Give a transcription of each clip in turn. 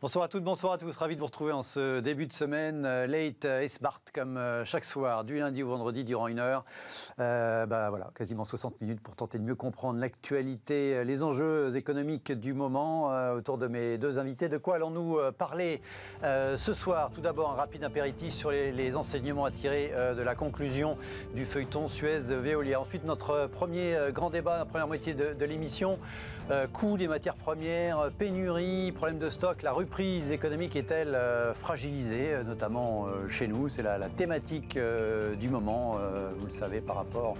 Bonsoir à toutes, bonsoir à tous. Ravi de vous retrouver en ce début de semaine. Euh, late et smart comme euh, chaque soir, du lundi au vendredi, durant une heure. Euh, bah, voilà, quasiment 60 minutes pour tenter de mieux comprendre l'actualité, les enjeux économiques du moment autour de mes deux invités. De quoi allons-nous parler ce soir Tout d'abord, un rapide impéritif sur les, enseignements à tirer de la conclusion du feuilleton Suez-Veolia. Ensuite, notre premier grand débat, la première moitié de, de l'émission coût des matières premières, pénurie, problème de stock, la rupture prise économique est-elle euh, fragilisée, euh, notamment euh, chez nous C'est la, thématique du moment, vous le savez, par rapport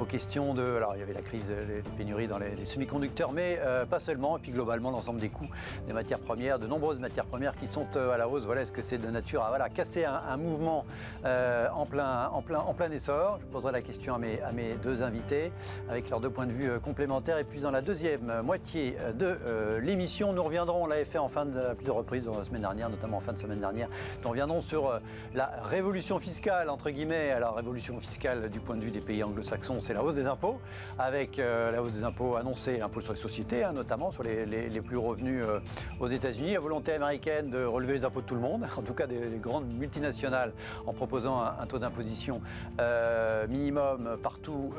aux questions de... Alors, il y avait la crise des pénuries dans les, semi-conducteurs, mais pas seulement, et puis globalement l'ensemble des coûts des matières premières, de nombreuses matières premières qui sont à la hausse. Voilà, est-ce que c'est de nature à voilà, casser un, mouvement en, plein, en, plein, en plein essor Je poserai la question à mes, à mes deux invités, avec leurs deux points de vue complémentaires. Et puis dans la deuxième moitié de l'émission, nous reviendrons, on l'avait fait en fin de reprise dans la semaine dernière, notamment en fin de semaine dernière. Nous reviendrons sur euh, la révolution fiscale, entre guillemets. Alors, révolution fiscale du point de vue des pays anglo-saxons, c'est la hausse des impôts, avec euh, la hausse des impôts annoncée, l'impôt sur les sociétés, hein, notamment sur les, les, plus revenus euh, aux États-Unis, la volonté américaine de relever les impôts de tout le monde, en tout cas des, grandes multinationales, en proposant un, taux d'imposition minimum partout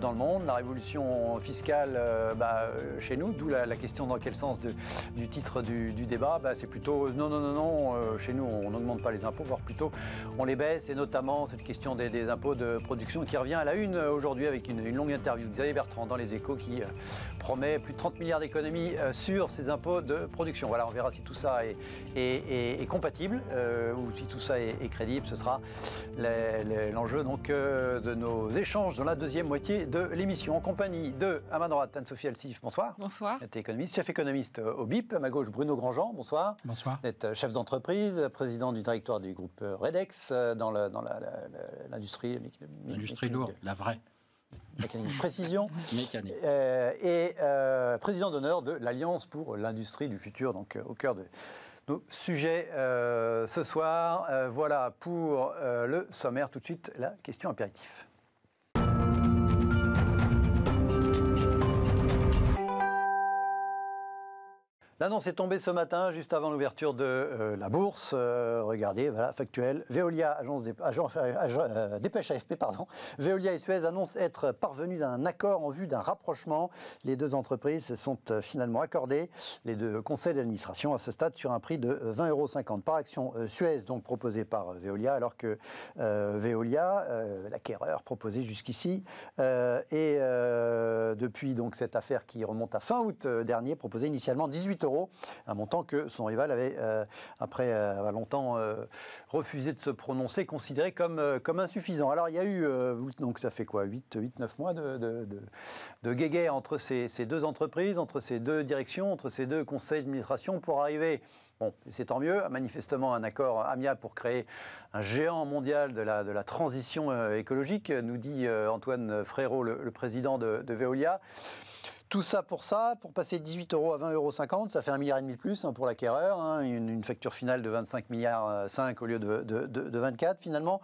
dans le monde, la révolution fiscale bah, chez nous, d'où la, question dans quel sens de, du titre du, débat. Bah, c'est plutôt non, non, non, non, euh, chez nous on n'augmente pas les impôts, voire plutôt on les baisse, et notamment cette question des, impôts de production qui revient à la une euh, aujourd'hui avec une, longue interview de Xavier Bertrand dans Les Échos qui euh, promet plus de 30 milliards d'économies sur ces impôts de production. Voilà, on verra si tout ça est, compatible ou si tout ça est, crédible. Ce sera l'enjeu donc de nos échanges dans la deuxième moitié de l'émission en compagnie de, à ma droite, Anne-Sophie Alsif, bonsoir. Bonsoir. économiste, chef économiste au BIP, à ma gauche, Bruno Grandjean, bonsoir. Bonsoir. Vous êtes euh, chef d'entreprise, président du directoire du groupe Redex dans l'industrie. l'industrie lourde, la vraie. Mécanique précision. Mécanique. Euh, et euh, président d'honneur de l'Alliance pour l'industrie du futur, donc au cœur de nos sujets ce soir. voilà pour le sommaire. Tout de suite, la question impérative. L'annonce bah est tombée ce matin, juste avant l'ouverture de euh, la bourse. Euh, regardez, voilà, factuel. Veolia, agence, AFP, euh, pardon. Veolia et Suez annoncent être parvenus à un accord en vue d'un rapprochement. Les deux entreprises se sont finalement accordées, les deux conseils d'administration, à ce stade, sur un prix de 20,50 euros par action. Suez, donc proposé par Veolia, alors que Veolia, l'acquéreur proposé jusqu'ici, et depuis donc cette affaire qui remonte à fin août dernier, proposé initialement 18 euros un montant que son rival avait, euh, après euh, longtemps euh, refusé de se prononcer, considéré comme, insuffisant. Alors il y a eu, donc ça fait quoi, 8-9 mois de, guéguerre entre ces, deux entreprises, entre ces deux directions, entre ces deux conseils d'administration pour arriver Bon, c'est tant mieux. Manifestement, un accord amiable pour créer un géant mondial de la, transition écologique, nous dit Antoine Frérot, le, président de Veolia. Tout ça pour ça, pour passer de 18 euros à 20,50 euros, ça fait un milliard et demi de plus hein, pour l'acquéreur, hein, une, facture finale de 25 milliards 5 euh, au lieu de 24 finalement.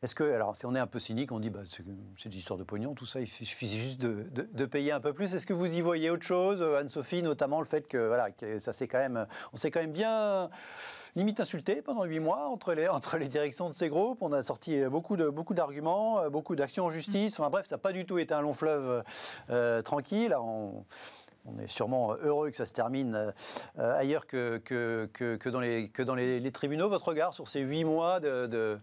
Est-ce que, alors, si on est un peu cynique, on dit, bah, c'est une histoire de pognon, tout ça, il suffit juste de, payer un peu plus. Est-ce que vous y voyez autre chose, euh, Anne-Sophie, notamment le fait que, voilà, que ça c'est quand même, on s'est quand même bien, limite insulté pendant huit mois entre les, entre les directions de ces groupes. On a sorti euh, beaucoup de, beaucoup d'arguments, euh, beaucoup d'actions en justice. Enfin bref, ça n'a pas du tout été un long fleuve tranquille on est sûrement heureux que ça se termine euh, ailleurs que, dans, les, tribunaux. Votre regard sur ces huit mois de, de,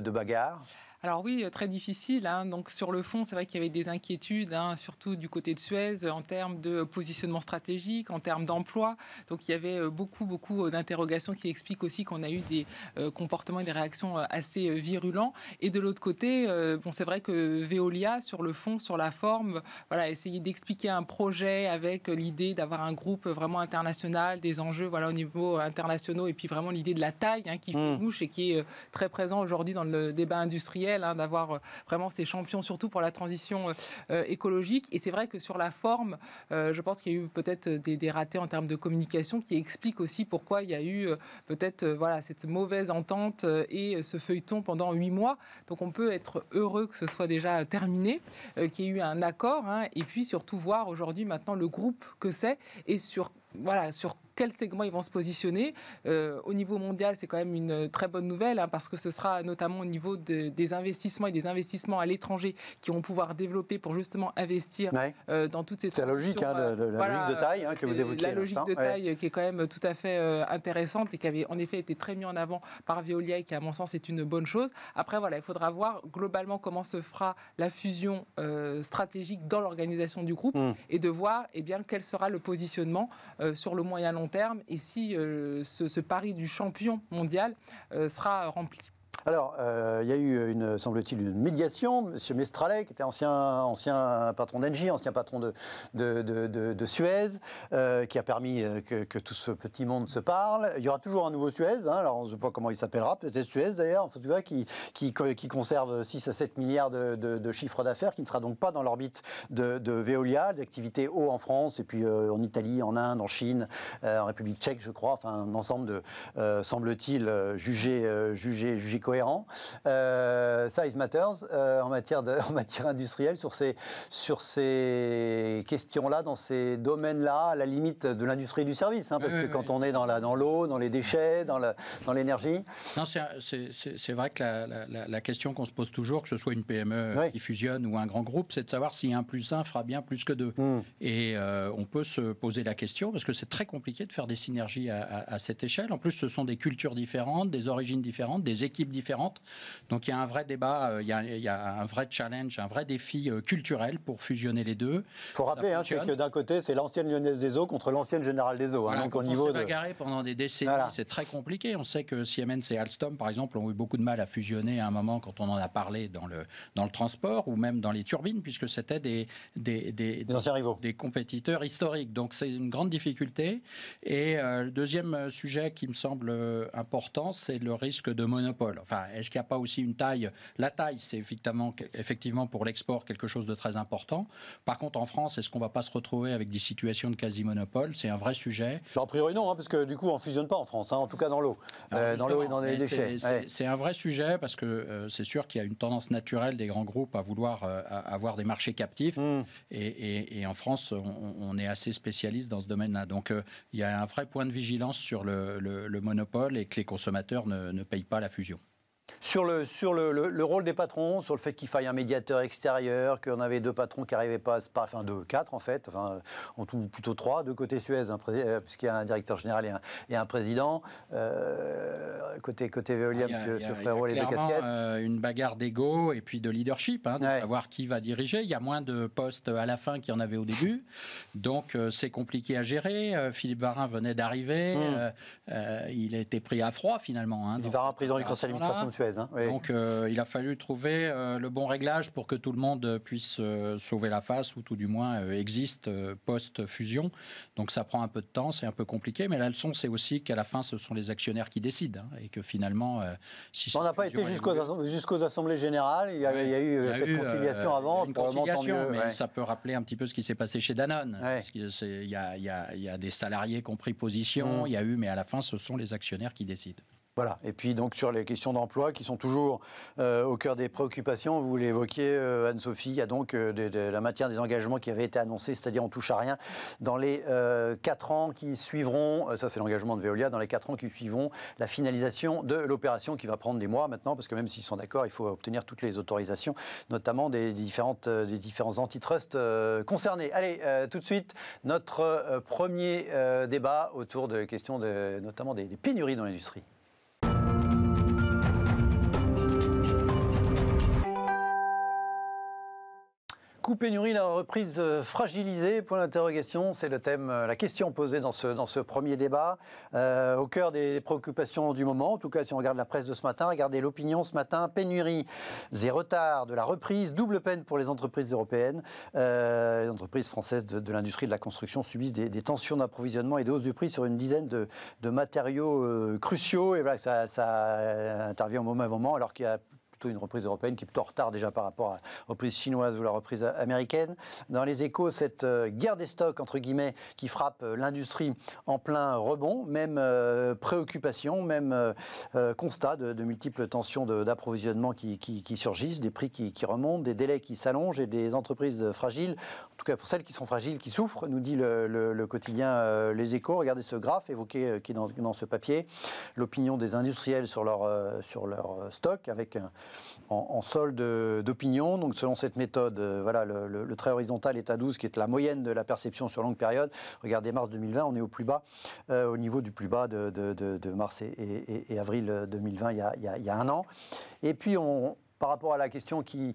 de bagarre alors oui, euh, très difficile. Hein. Donc sur le fond, c'est vrai qu'il y avait des inquiétudes, hein, surtout du côté de Suez, euh, en termes de positionnement stratégique, en termes d'emploi. Donc il y avait euh, beaucoup, beaucoup d'interrogations qui expliquent aussi qu'on a eu des comportements et des réactions assez virulents. Et de l'autre côté, bon, c'est vrai que Veolia, sur le fond, sur la forme, voilà, essayé d'expliquer un projet avec l'idée d'avoir un groupe vraiment international, des enjeux voilà, au niveau international, et puis vraiment l'idée de la taille hein, qui bouge mmh. et qui est très présent aujourd'hui dans le débat industriel Hein, d'avoir euh, vraiment ces champions, surtout pour la transition euh, euh, écologique. Et c'est vrai que sur la forme, je pense qu'il y a eu peut-être des, ratés en termes de communication qui expliquent aussi pourquoi il y a eu peut-être voilà, cette mauvaise entente et ce feuilleton pendant huit mois. Donc on peut être heureux que ce soit déjà terminé, qu'il y ait eu un accord, hein, et puis surtout voir aujourd'hui maintenant le groupe que c'est et sur voilà, sur quel segment ils vont se positionner. Euh, au niveau mondial, c'est quand même une très bonne nouvelle hein, parce que ce sera notamment au niveau des investissements et des investissements à l'étranger qui vont pouvoir développer pour justement investir euh, dans toutes ces C'est la logique, hein, euh, de, taille hein, que vous La logique de taille qui est quand même tout à fait intéressante et qui avait en effet été très mise en avant par Veolia et qui, à mon sens, est une bonne chose. Après, voilà, il faudra voir globalement comment se fera la fusion stratégique dans l'organisation du groupe hmm. et de voir eh bien, quel sera le positionnement euh, sur le moyen long terme et si euh, ce, ce pari du champion mondial euh, sera rempli. Alors, euh, il y a eu, une, semble-t-il, une médiation. Monsieur Mestralet, qui était ancien, ancien patron d'Engie, ancien patron de, de, Suez, euh, qui a permis euh, que, tout ce petit monde se parle. Il y aura toujours un nouveau Suez. Hein. alors, on ne sait pas comment il s'appellera. Peut-être Suez, d'ailleurs, en fait, tu vois, qui, qui, conserve 6 à 7 milliards de, chiffres d'affaires, qui ne sera donc pas dans l'orbite de, Veolia, d'activité haut en France, et puis en Italie, en Inde, en Chine, en République tchèque, je crois. Enfin, un ensemble de, semble-t-il, jugés jugé, jugé, jugé cohérents euh, size matters euh, en, matière de, en matière industrielle sur ces, sur ces questions-là, dans ces domaines-là, à la limite de l'industrie du service. Hein, parce que quand on est dans l'eau, dans, l'eau, dans les déchets, dans, dans l'énergie. Non, c'est, vrai que la, la, question qu'on se pose toujours, que ce soit une PME qui fusionne ou un grand groupe, c'est de savoir si un plus un fera bien plus que deux hmm. Et euh, on peut se poser la question, parce que c'est très compliqué de faire des synergies à, à cette échelle. En plus, ce sont des cultures différentes, des origines différentes, des équipes différentes différentes. Donc il y a un vrai débat, euh, il y a, un vrai challenge, un vrai défi euh, culturel pour fusionner les deux. Il faut rappeler hein, que d'un côté, c'est l'ancienne Lyonnaise des Eaux contre l'ancienne Générale des Eaux. Hein, on s'est de... bagarré pendant des décennies, c'est très compliqué. On sait que Siemens et Alstom, par exemple, ont eu beaucoup de mal à fusionner à un moment quand on en a parlé dans le, dans le transport ou même dans les turbines, puisque c'était des, des, des, des compétiteurs historiques. Donc c'est une grande difficulté. Et euh, le deuxième sujet qui me semble important, c'est le risque de monopole est-ce qu'il n'y a pas aussi une taille La taille, c'est effectivement, pour l'export quelque chose de très important. Par contre, en France, est-ce qu'on ne va pas se retrouver avec des situations de quasi-monopole C'est un vrai sujet. Bah, a priori, non, hein, parce que du coup, on ne fusionne pas en France, hein, en tout cas dans l'eau. Ah, euh, dans l'eau et dans les déchets. C'est un vrai sujet parce que euh, c'est sûr qu'il y a une tendance naturelle des grands groupes à vouloir avoir euh, des marchés captifs. Hmm. Et, en France, on, est assez spécialiste dans ce domaine-là. Donc, il y a un vrai point de vigilance sur le, monopole et que les consommateurs ne payent pas la fusion. Sur, le, sur le, le, rôle des patrons, sur le fait qu'il faille un médiateur extérieur, qu'on avait deux patrons qui n'arrivaient pas enfin deux, quatre en fait, en tout plutôt trois, de côté Suez, hein, puisqu'il euh, y a un directeur général et un, et un président, euh, côté, côté Veolia, ah, monsieur, Frérot, les deux casquettes. Euh, une bagarre d'ego et puis de leadership, hein, de savoir qui va diriger. Il y a moins de postes à la fin qu'il y en avait au début, donc euh, c'est compliqué à gérer. Philippe Varin venait d'arriver, mmh. il a été pris à froid finalement. Hein, Philippe Varin, président du conseil d'administration de Suez. Hein, Donc euh, il a fallu trouver euh, le bon réglage pour que tout le monde puisse euh, sauver la face ou tout du moins existe post-fusion. Donc ça prend un peu de temps, c'est un peu compliqué, mais la leçon c'est aussi qu'à la fin ce sont les actionnaires qui décident hein, et que finalement si on n'a pas été jusqu'aux assemblées générales, il y a, eu cette conciliation avant. Une conciliation, mais ça peut rappeler un petit peu ce qui s'est passé chez Danone. il, y a, des salariés qui ont pris position, mm. il y a eu, mais à la fin ce sont les actionnaires qui décident. Voilà. Et puis donc sur les questions d'emploi qui sont toujours euh, au cœur des préoccupations, vous l'évoquiez euh, Anne-Sophie, il y a donc euh, la matière des engagements qui avaient été annoncés, c'est-à-dire on touche à rien. Dans les quatre ans qui suivront, ça c'est l'engagement de Veolia, dans les quatre ans qui suivront la finalisation de l'opération qui va prendre des mois maintenant, parce que même s'ils sont d'accord, il faut obtenir toutes les autorisations, notamment des, différentes, des différents antitrust concernés. Allez, tout de suite, notre premier débat autour de questions de, notamment des pénuries dans l'industrie. pénurie, la reprise euh, fragilisée, point d'interrogation, c'est le thème, euh, la question posée dans ce, dans ce premier débat, euh, au cœur des préoccupations du moment, en tout cas si on regarde la presse de ce matin, regardez l'opinion ce matin, pénurie et retards de la reprise, double peine pour les entreprises européennes, les entreprises françaises de, l'industrie de la construction subissent des, tensions d'approvisionnement et des hausses du prix sur une dizaine de, matériaux cruciaux, et voilà, ça, ça intervient au même moment, alors qu'il y a plutôt une reprise européenne qui est plutôt en retard déjà par rapport à la reprise chinoise ou la reprise américaine. Dans les échos, cette euh, guerre des stocks, entre guillemets, qui frappe euh, l'industrie en plein rebond, même euh, préoccupation, même constat de, multiples tensions d'approvisionnement qui, surgissent, des prix qui, remontent, des délais qui s'allongent et des entreprises fragiles, en tout cas pour celles qui sont fragiles, qui souffrent, nous dit le, quotidien Les Échos. Regardez ce graphe évoqué qui est dans, ce papier, l'opinion des industriels sur leur, sur leur stock, avec un, en, solde d'opinion. Donc selon cette méthode, euh, voilà, le, trait horizontal est à 12, qui est la moyenne de la perception sur longue période. Regardez mars 2020, on est au plus bas, euh, au niveau du plus bas de, mars et, avril 2020, il y, a, il y a un an. Et puis on, par rapport à la question qui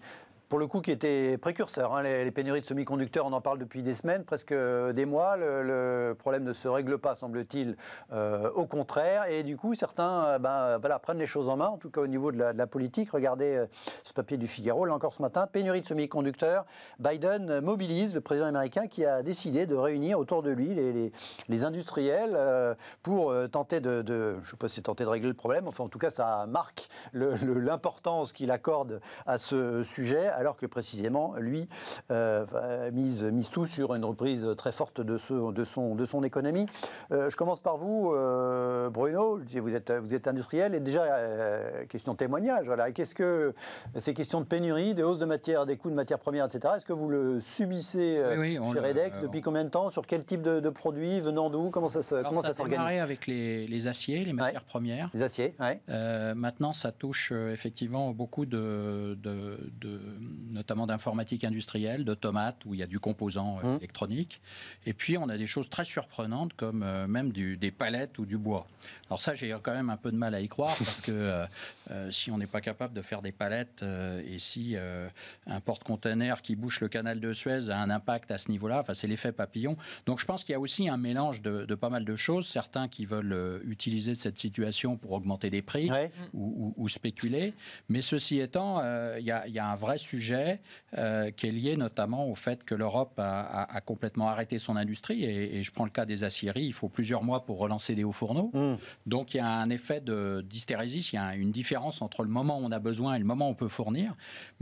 pour le coup, qui était précurseur. Hein, les, pénuries de semi-conducteurs, on en parle depuis des semaines, presque euh, des mois. Le, problème ne se règle pas, semble-t-il, euh, au contraire. Et du coup, certains euh, ben, voilà, prennent les choses en main, en tout cas au niveau de la, politique. Regardez ce papier du Figaro, là encore ce matin, pénurie de semi-conducteurs. Biden mobilise le président américain qui a décidé de réunir autour de lui les, les, industriels pour tenter de, je ne sais pas si tenter de régler le problème, enfin en tout cas ça marque l'importance qu'il accorde à ce sujet. À alors que précisément, lui, euh, mise, tout sur une reprise très forte de, de, son, de son économie. Euh, je commence par vous, euh, Bruno, vous êtes, vous êtes industriel, et déjà, question de témoignage, voilà. Qu'est-ce que ces questions de pénurie, des hausses de matières, des coûts de matières premières, etc., est-ce que vous le subissez chez Redex depuis combien de temps Sur quel type de, produits Venant d'où Comment ça, s'organise ça, ça avec les, aciers, les matières premières. Les aciers, oui. maintenant, ça touche effectivement beaucoup de notamment d'informatique industrielle, de tomates, où il y a du composant euh, mmh. électronique. Et puis, on a des choses très surprenantes, comme euh, même du, des palettes ou du bois. Alors ça, j'ai quand même un peu de mal à y croire, parce que euh, si on n'est pas capable de faire des palettes, et si un porte-container qui bouche le canal de Suez a un impact à ce niveau-là, c'est l'effet papillon. Donc, je pense qu'il y a aussi un mélange de, pas mal de choses. Certains qui veulent utiliser cette situation pour augmenter des prix ou, spéculer. Mais ceci étant, il y, y a un vrai sujet sujet euh, qui est lié notamment au fait que l'Europe a, complètement arrêté son industrie. Et, je prends le cas des aciéries, il faut plusieurs mois pour relancer des hauts fourneaux. Mmh. Donc il y a un effet d'hystérésie, il y a une différence entre le moment où on a besoin et le moment où on peut fournir.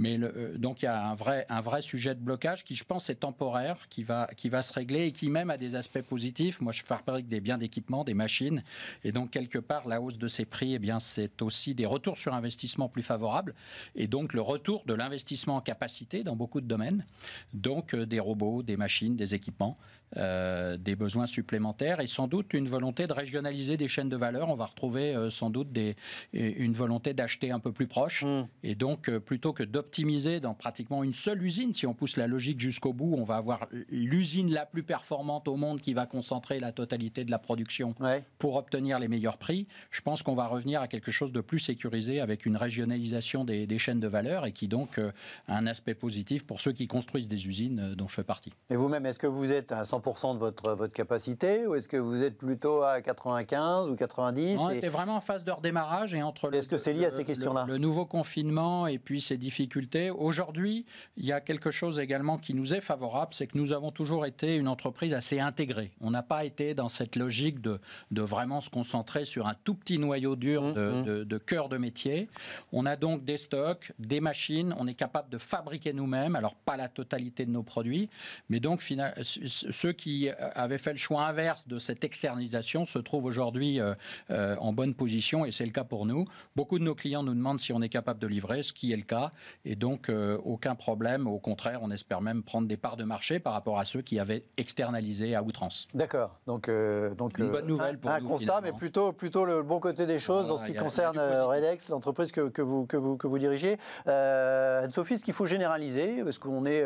Mais euh, donc il y a un vrai, sujet de blocage qui, je pense, est temporaire, qui va, se régler et qui même a des aspects positifs. Moi, je fabrique des biens d'équipement, des machines, et donc quelque part, la hausse de ces prix, eh bien, c'est aussi des retours sur investissement plus favorables, et donc le retour de l'investissement en capacité dans beaucoup de domaines, donc euh, des robots, des machines, des équipements. Euh, des besoins supplémentaires et sans doute une volonté de régionaliser des chaînes de valeur. On va retrouver euh, sans doute des, une volonté d'acheter un peu plus proche. Mmh. Et donc, euh, plutôt que d'optimiser dans pratiquement une seule usine, si on pousse la logique jusqu'au bout, on va avoir l'usine la plus performante au monde qui va concentrer la totalité de la production pour obtenir les meilleurs prix. Je pense qu'on va revenir à quelque chose de plus sécurisé avec une régionalisation des, chaînes de valeur et qui donc a un aspect positif pour ceux qui construisent des usines dont je fais partie. Et vous-même, est-ce que vous êtes de votre, votre capacité ou est-ce que vous êtes plutôt à 95 ou 90 On était vraiment en phase de redémarrage et entre est-ce que c'est lié le, à ces questions-là le, nouveau confinement et puis ces difficultés. Aujourd'hui, il y a quelque chose également qui nous est favorable, c'est que nous avons toujours été une entreprise assez intégrée. On n'a pas été dans cette logique de, de vraiment se concentrer sur un tout petit noyau dur de, mmh, mmh. de, de cœur de métier. On a donc des stocks, des machines, on est capable de fabriquer nous-mêmes, alors pas la totalité de nos produits, mais donc ceux ceux qui euh, avaient fait le choix inverse de cette externalisation se trouvent aujourd'hui euh, euh, en bonne position et c'est le cas pour nous. Beaucoup de nos clients nous demandent si on est capable de livrer, ce qui est le cas, et donc aucun problème. Au contraire, on espère même prendre des parts de marché par rapport à ceux qui avaient externalisé à outrance. D'accord. Donc, donc une bonne nouvelle pour un, constat, mais plutôt plutôt le bon côté des choses en ce qui concerne Redex, l'entreprise que, que, vous que vous que vous dirigez. Anne-Sophie, ce qu'il faut généraliser, parce qu'on est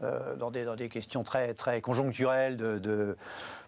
dans des dans des questions très très conjoncturelles de, de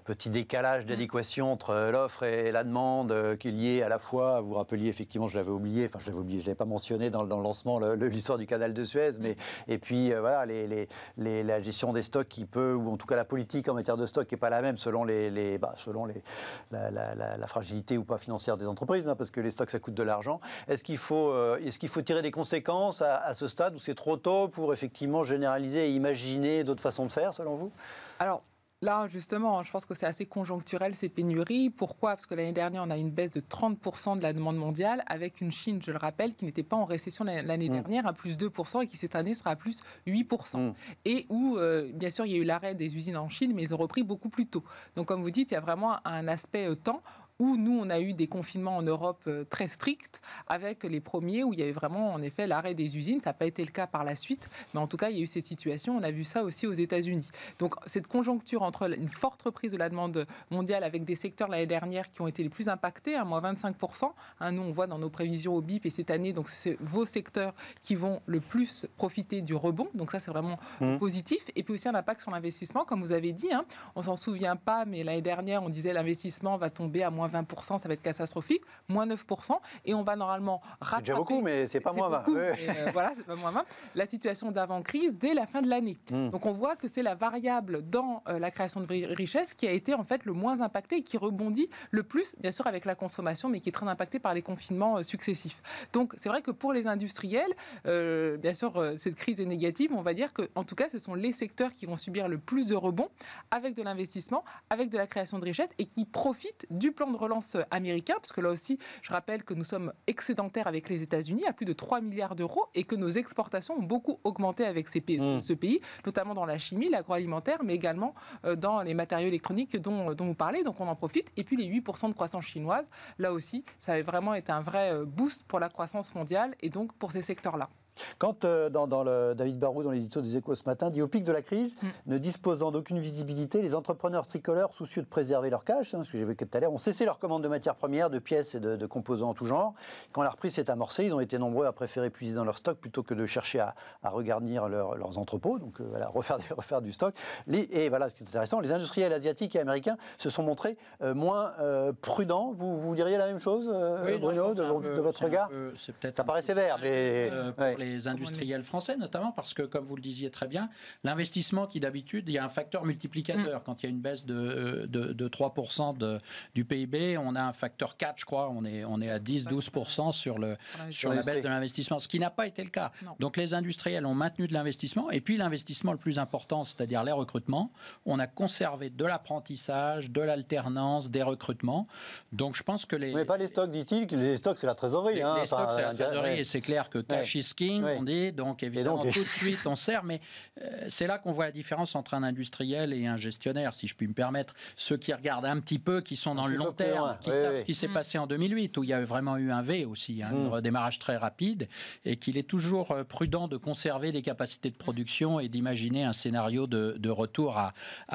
petit décalage mm. d'adéquation entre euh, l'offre et la demande euh, qui est lié à la fois, vous rappeliez effectivement, je l'avais oublié, enfin je l'avais oublié, je l'avais pas mentionné dans, le lancement l'histoire du canal de Suez, mais mm. et puis euh, voilà les, les, la gestion des stocks qui peut, ou en tout cas la politique en matière de stock n'est pas la même selon les, les bah, selon les la, fragilité ou pas financière des entreprises, hein, parce que les stocks ça coûte de l'argent. Est-ce qu'il faut est-ce qu'il faut tirer des conséquences à, ce stade où c'est trop tôt pour effectivement généraliser et imaginer d'autres façons de faire selon vous Alors Là, justement, je pense que c'est assez conjoncturel ces pénuries. Pourquoi Parce que l'année dernière, on a une baisse de 30% de la demande mondiale, avec une Chine, je le rappelle, qui n'était pas en récession l'année mm. dernière, à plus 2%, et qui cette année sera à plus 8%. Mm. Et où, euh, bien sûr, il y a eu l'arrêt des usines en Chine, mais ils ont repris beaucoup plus tôt. Donc, comme vous dites, il y a vraiment un aspect euh, temps où nous, on a eu des confinements en Europe euh, très stricts, avec les premiers où il y avait vraiment, en effet, l'arrêt des usines. Ça n'a pas été le cas par la suite, mais en tout cas, il y a eu cette situation. On a vu ça aussi aux États-Unis. Donc, cette conjoncture entre une forte reprise de la demande mondiale avec des secteurs l'année dernière qui ont été les plus impactés, à hein, moins 25%. Hein, nous, on voit dans nos prévisions au BIP et cette année, donc c'est vos secteurs qui vont le plus profiter du rebond. Donc, ça, c'est vraiment mmh. positif. Et puis aussi un impact sur l'investissement, comme vous avez dit. Hein, on s'en souvient pas, mais l'année dernière, on disait l'investissement va tomber à moins 20%, ça va être catastrophique, moins 9%, et on va normalement rattraper. C'est déjà beaucoup, mais c'est pas moins 20. Euh, voilà, pas moins La situation d'avant-crise dès la fin de l'année. Hmm. Donc on voit que c'est la variable dans euh, la création de richesse qui a été en fait le moins impactée et qui rebondit le plus, bien sûr, avec la consommation, mais qui est très impactée par les confinements euh, successifs. Donc c'est vrai que pour les industriels, bien sûr, cette crise est négative, on va dire que, en tout cas, ce sont les secteurs qui vont subir le plus de rebonds avec de l'investissement, avec de la création de richesse et qui profitent du plan de relance américain, parce que là aussi, je rappelle que nous sommes excédentaires avec les États-Unis à plus de 3 milliards d'euros et que nos exportations ont beaucoup augmenté avec ces pays, mmh. ce pays, notamment dans la chimie, l'agroalimentaire, mais également euh, dans les matériaux électroniques euh, dont, vous parlez. Donc on en profite. Et puis les 8% de croissance chinoise, là aussi, ça avait vraiment été un vrai euh, boost pour la croissance mondiale et donc pour ces secteurs-là. Quand euh, dans, le, David Barraud, dans l'édito des Échos ce matin, dit au pic de la crise, mm. ne disposant d'aucune visibilité, les entrepreneurs tricolores, soucieux de préserver leur cash, hein, ce que j'ai vu tout à l'heure, ont cessé leurs commandes de matières premières, de pièces et de, composants en tout genre. Quand la reprise s'est amorcée, ils ont été nombreux à préférer puiser dans leur stock plutôt que de chercher à, à regarnir leurs entrepôts, donc euh, refaire, refaire du stock. et voilà, ce qui est intéressant, les industriels asiatiques et américains se sont montrés euh, moins prudents. Vous, vous diriez la même chose, Bruno, de, votre regard Ça paraît sévère, mais industriels français, notamment parce que, comme vous le disiez très bien, l'investissement qui d'habitude, il y a un facteur multiplicateur. Mm. Quand il y a une baisse de, euh, de, 3% de, du PIB, on a un facteur 4, je crois, on est, on est à 10-12% sur, le, sur la baisse de l'investissement, ce qui n'a pas été le cas. Donc les industriels ont maintenu de l'investissement, et puis l'investissement le plus important, c'est-à-dire les recrutements, on a conservé de l'apprentissage, de l'alternance, des recrutements. Donc je pense que les... Mais pas les stocks, dit-il, les stocks c'est la trésorerie. Les, hein. stocks c'est la euh, trésorerie, et c'est clair que cash is king, on dit. Donc, évidemment, tout de suite, on sert. Mais euh, c'est là qu'on voit la différence entre un industriel et un gestionnaire, si je puis me permettre. Ceux qui regardent un petit peu, qui sont dans le long terme, qui savent ce qui s'est mm. passé en 2008, où il y a vraiment eu un V aussi, hein, mm. un redémarrage très rapide, et qu'il est toujours euh, prudent de conserver des capacités de production et d'imaginer un scénario de, retour à,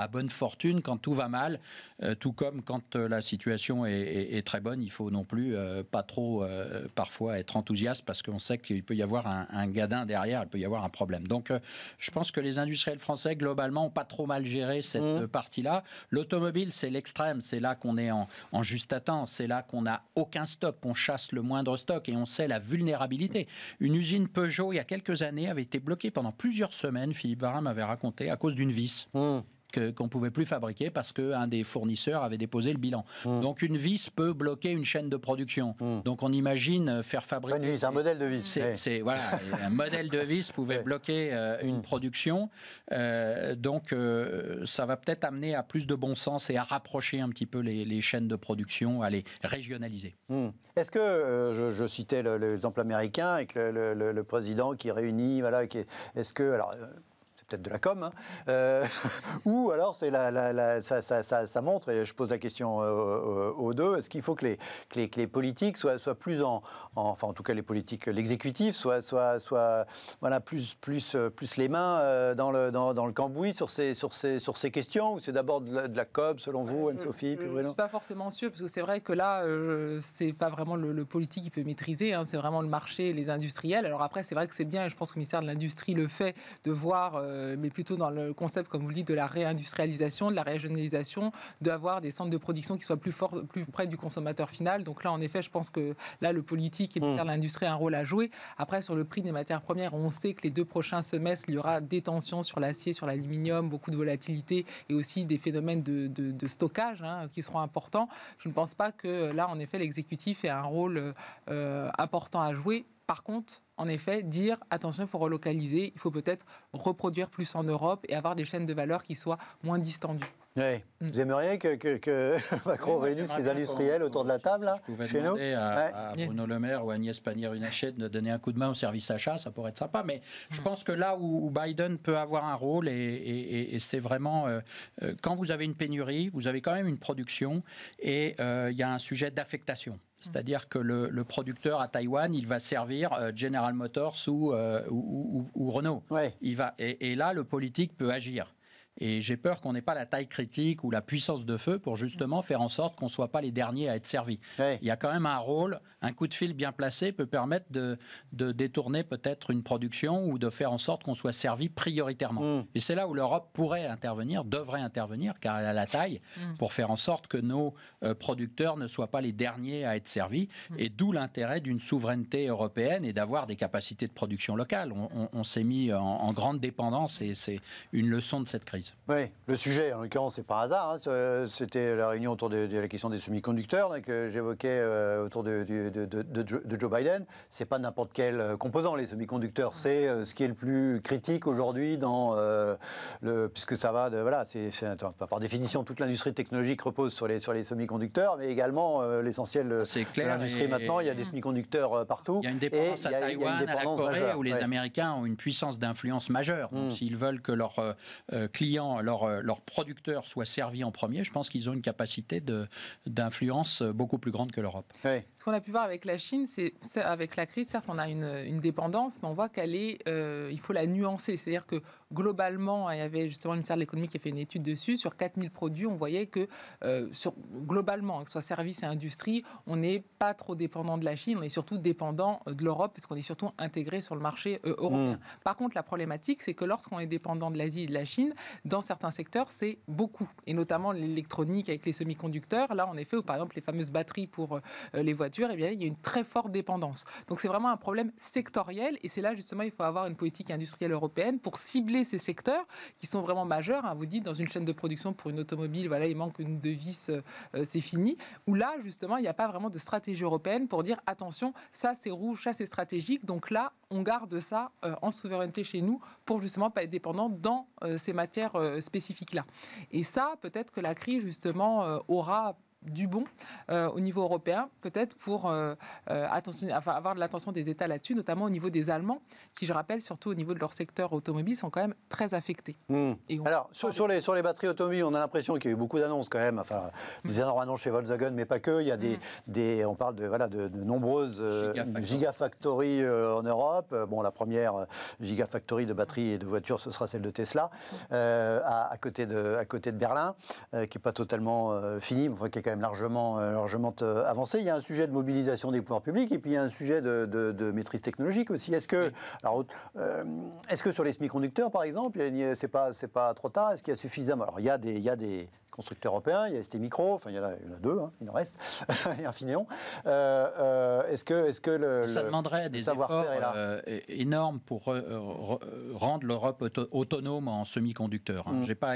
bonne fortune quand tout va mal, euh, tout comme quand la situation est, très bonne, il faut non plus pas trop parfois être enthousiaste parce qu'on sait qu'il peut y avoir un, un gadin derrière, il peut y avoir un problème. Donc euh, je pense que les industriels français, globalement, n'ont pas trop mal géré cette mmh. partie-là. L'automobile, c'est l'extrême, c'est là qu'on est en, juste à temps, c'est là qu'on n'a aucun stock, qu'on chasse le moindre stock et on sait la vulnérabilité. Une usine Peugeot, il y a quelques années, avait été bloquée pendant plusieurs semaines, Philippe Varin m'avait raconté, à cause d'une vis. Mmh qu'on ne pouvait plus fabriquer parce qu'un des fournisseurs avait déposé le bilan. Hmm. Donc une vis peut bloquer une chaîne de production. Hmm. Donc on imagine euh, faire fabriquer... Une vis, un modèle de vis. voilà, un modèle de vis pouvait bloquer euh, une hmm. production. Euh, donc ça va peut-être amener à plus de bon sens et à rapprocher un petit peu les, chaînes de production, à les régionaliser. Est-ce que, je, citais l'exemple américain avec le, président qui réunit, voilà, est-ce que... Alors, de la com, hein. euh, ou alors c'est la, la, la ça, ça, montre, et je pose la question euh, euh, aux deux, est-ce qu'il faut que les, que les, politiques soient, plus en, en, enfin en tout cas les politiques, l'exécutif soit, soit, soit voilà, plus, plus, plus les mains dans le, dans, le cambouis sur ces, sur ces, sur ces questions, ou c'est d'abord de, la, com selon vous, Anne-Sophie Je ne suis pas forcément sûr, parce que c'est vrai que là, c'est pas vraiment le, politique qui peut maîtriser, hein, c'est vraiment le marché, les industriels. Alors après, c'est vrai que c'est bien, et je pense que le ministère de l'Industrie le fait, de voir... Euh, mais plutôt dans le concept, comme vous le dites, de la réindustrialisation, de la régionalisation, d'avoir des centres de production qui soient plus forts, plus près du consommateur final. Donc là, en effet, je pense que là, le politique et mm. l'industrie a un rôle à jouer. Après, sur le prix des matières premières, on sait que les deux prochains semestres, il y aura des tensions sur l'acier, sur l'aluminium, beaucoup de volatilité et aussi des phénomènes de, stockage hein, qui seront importants. Je ne pense pas que là, en effet, l'exécutif ait un rôle euh, important à jouer. Par contre, en effet, dire attention, il faut relocaliser, il faut peut-être reproduire plus en Europe et avoir des chaînes de valeur qui soient moins distendues. Oui. Mm. Vous que, Macron réunisse les industriels autour de la table, là, chez nous à, Bruno Le Maire ou Agnès Pannier-Runacher de donner un coup de main au service achat, ça pourrait être sympa. Mais je mm. pense que là où, Biden peut avoir un rôle, et, c'est vraiment euh, euh, quand vous avez une pénurie, vous avez quand même une production, et euh, il y a un sujet d'affectation. C'est-à-dire que le, producteur à Taïwan, il va servir généralement General Motors ou, euh, ou, Renault. Il va, et, là, le politique peut agir. Et j'ai peur qu'on n'ait pas la taille critique ou la puissance de feu pour justement faire en sorte qu'on ne soit pas les derniers à être servis. Il y a quand même un rôle, un coup de fil bien placé peut permettre de, de détourner peut-être une production ou de faire en sorte qu'on soit servi prioritairement. Mm. Et c'est là où l'Europe pourrait intervenir, devrait intervenir, car elle a la taille mm. pour faire en sorte que nos euh, producteurs ne soient pas les derniers à être servis. Mm. Et d'où l'intérêt d'une souveraineté européenne et d'avoir des capacités de production locale. On, s'est mis en, grande dépendance et c'est une leçon de cette crise. Oui, le sujet, en l'occurrence, c'est par hasard. Hein. C'était la réunion autour de, la question des semi-conducteurs que euh, j'évoquais euh, autour de, de, Joe Biden. C'est pas n'importe quel composant, les semi-conducteurs. C'est ce qui est le plus critique aujourd'hui dans le. Puisque ça va de. Voilà, c'est. Par définition, toute l'industrie technologique repose sur les, sur les semi-conducteurs semi mais également euh, l'essentiel euh, de l'industrie maintenant. il y a des semi-conducteurs euh, partout. Il y a une dépendance à Taïwan, à la Corée, où les Américains ont une puissance d'influence majeure. Donc, mm. s'ils veulent que leurs clients, leurs leur producteurs soient servis en premier, je pense qu'ils ont une capacité d'influence beaucoup plus grande que l'Europe. Ce qu'on a pu voir avec la Chine, c'est avec la crise, certes, on a une, dépendance, mais on voit qu'elle est, euh, il faut la nuancer. C'est-à-dire que globalement, il y avait justement une ministère de l'économie qui a fait une étude dessus, sur 4000 produits, on voyait que euh, sur, globalement, que ce soit services et industrie, on n'est pas trop dépendant de la Chine, on est surtout dépendant euh, de l'Europe, parce qu'on est surtout intégré sur le marché européen. Mmh. Par contre, la problématique, c'est que lorsqu'on est dépendant de l'Asie et de la Chine, dans certains secteurs, c'est beaucoup, et notamment l'électronique avec les semi-conducteurs. Là, en effet, ou par exemple les fameuses batteries pour les voitures, et eh bien, il y a une très forte dépendance. Donc c'est vraiment un problème sectoriel et c'est là justement il faut avoir une politique industrielle européenne pour cibler ces secteurs qui sont vraiment majeurs. Hein. Vous dites dans une chaîne de production pour une automobile, voilà, il manque une devise, euh, euh, c'est fini. Ou là justement, il n'y a pas vraiment de stratégie européenne pour dire attention, ça c'est rouge, ça c'est stratégique. Donc là, on garde ça euh, en souveraineté chez nous pour justement pas être dépendant dans ces matières spécifiques là. Et ça, peut-être que la crise justement aura du bon euh, au niveau européen, peut-être pour euh, euh, avoir de l'attention des États là-dessus, notamment au niveau des Allemands, qui, je rappelle, surtout au niveau de leur secteur automobile, sont quand même très affectés. Hmm. Alors, sur, les, sur les batteries automobiles, on a l'impression qu'il y a eu beaucoup d'annonces quand même, enfin, hmm. des énormes annonces chez Volkswagen, mais pas que. Il y a des. Hmm. des on parle de, voilà, de, nombreuses gigafactories en Europe. Bon, la première gigafactory de batteries et de voitures, ce sera celle de Tesla, à, côté de, à côté de Berlin, qui n'est pas totalement finie, mais qui est quand largement, euh, largement euh, avancé. Il y a un sujet de mobilisation des pouvoirs publics et puis il y a un sujet de, de, maîtrise technologique aussi. Est-ce que, alors, euh, est-ce que sur les semi-conducteurs, par exemple, c'est pas, c'est pas trop tard Est-ce qu'il y a suffisamment Alors, il y des, il y a des constructeur européen, il y a ST Micro, enfin il y en a, il deux, hein, il en reste, et Infineon. Euh, euh, est-ce que, est-ce que le, ça demanderait des efforts euh, énormes pour euh, rendre l'Europe autonome en semi-conducteurs. Hein. n'ai mm. J'ai pas,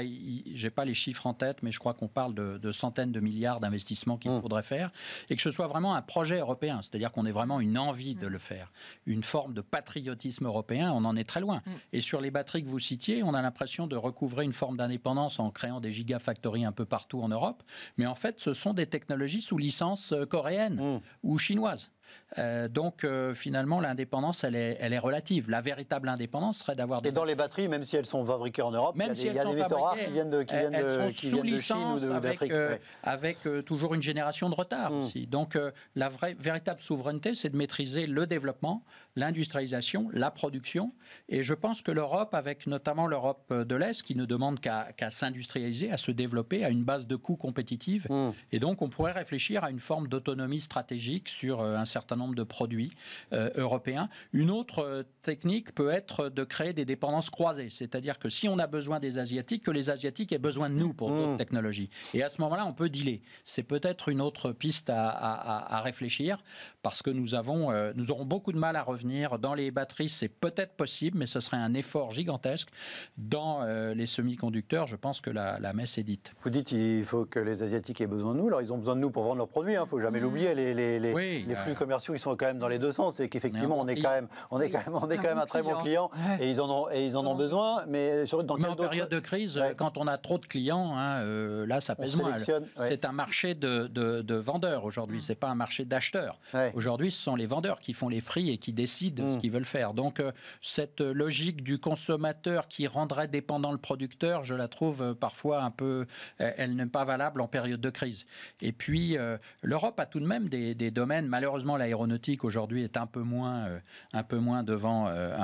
j'ai pas les chiffres en tête, mais je crois qu'on parle de, centaines de milliards d'investissements qu'il mm. faudrait faire et que ce soit vraiment un projet européen, c'est-à-dire qu'on ait vraiment une envie de mm. le faire, une forme de patriotisme européen. On en est très loin. Et sur les batteries que vous citiez, on a l'impression de recouvrer une forme d'indépendance en créant des gigafactories un peu partout en Europe. Mais en fait, ce sont des technologies sous licence euh, coréenne mmh. ou chinoise. Euh, donc euh, finalement, l'indépendance, elle est, elle est, relative. La véritable indépendance serait d'avoir des. Et dans les batteries, même si elles sont fabriquées en Europe, même il y a des, si elles sont métaux rares qui viennent Chine ou d'Afrique. Avec, euh, avec toujours une génération de retard hmm. Donc la vraie, véritable souveraineté, c'est de maîtriser le développement, l'industrialisation, la production. Et je pense que l'Europe, avec notamment l'Europe de l'Est, qui ne demande qu'à s'industrialiser, à se développer, à une base de coûts compétitive. Hmm. Et donc on pourrait réfléchir à une forme d'autonomie stratégique sur un certain certain nombre de produits euh, européens. Une autre euh, technique peut être de créer des dépendances croisées, c'est-à-dire que si on a besoin des Asiatiques, que les Asiatiques aient besoin de nous pour notre d'autres mmh. technologies. Et à ce moment-là, on peut dealer. C'est peut-être une autre piste à, réfléchir, parce que nous, avons, euh, nous aurons beaucoup de mal à revenir. Dans les batteries, c'est peut-être possible, mais ce serait un effort gigantesque. Dans les semi-conducteurs, je pense que la, messe est dite. Vous dites qu'il faut que les Asiatiques aient besoin de nous, alors ils ont besoin de nous pour vendre leurs produits, il hein. ne faut jamais mmh. l'oublier, les, les, les flux commerciaux ils sont quand même dans les deux sens. C'est qu'effectivement, on, est quand même, on est quand même, on est quand même un très bon client et ils en ont, et ils en ont besoin. Mais sur, dans en période de crise, quand on a trop de clients, hein, euh, là, ça pèse mal, C'est un marché de, de, vendeurs aujourd'hui. Mm. C'est pas un marché d'acheteurs. Aujourd'hui, ce sont les vendeurs qui font les fris et qui décident ce mm. qu'ils veulent faire. Donc, euh, cette logique du consommateur qui rendrait dépendant le producteur, je la trouve euh, parfois un peu, elle n'est pas valable en période de crise. Et puis, l'Europe a tout de même des, des domaines, malheureusement, l'aéronautique aujourd'hui est un peu moins, euh, un peu moins devant, euh,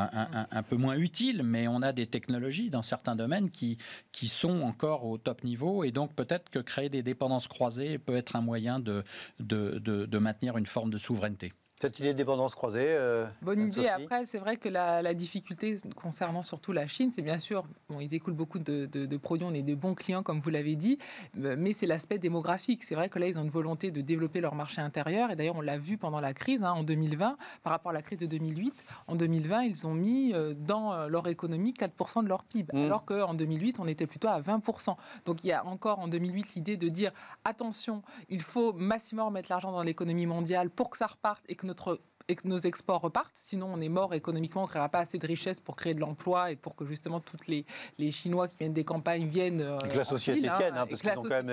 un, peu moins utile, mais on a des technologies dans certains domaines qui, qui sont encore au top niveau, et donc peut-être que créer des dépendances croisées peut être un moyen de, de maintenir une forme de souveraineté. Cette idée de dépendance croisée. Euh, Bonne euh, idée. Après, c'est vrai que la, difficulté concernant surtout la Chine, c'est bien sûr, bon, ils écoulent beaucoup de, produits, on est des bons clients, comme vous l'avez dit, mais c'est l'aspect démographique. C'est vrai que là, ils ont une volonté de développer leur marché intérieur. Et d'ailleurs, on l'a vu pendant la crise, hein, en 2020, par rapport à la crise de 2008. En 2020, ils ont mis euh, dans leur économie 4% de leur PIB, mmh. alors qu'en 2008, on était plutôt à 20%. Donc, il y a encore en 2008 l'idée de dire attention, il faut massivement remettre l'argent dans l'économie mondiale pour que ça reparte et que notre et que nos exports repartent. Sinon, on est mort économiquement, on ne créera pas assez de richesses pour créer de l'emploi et pour que justement toutes les, les Chinois qui viennent des campagnes viennent. Euh, et que la société hein, tienne, hein, parce qu'ils ont, quand même,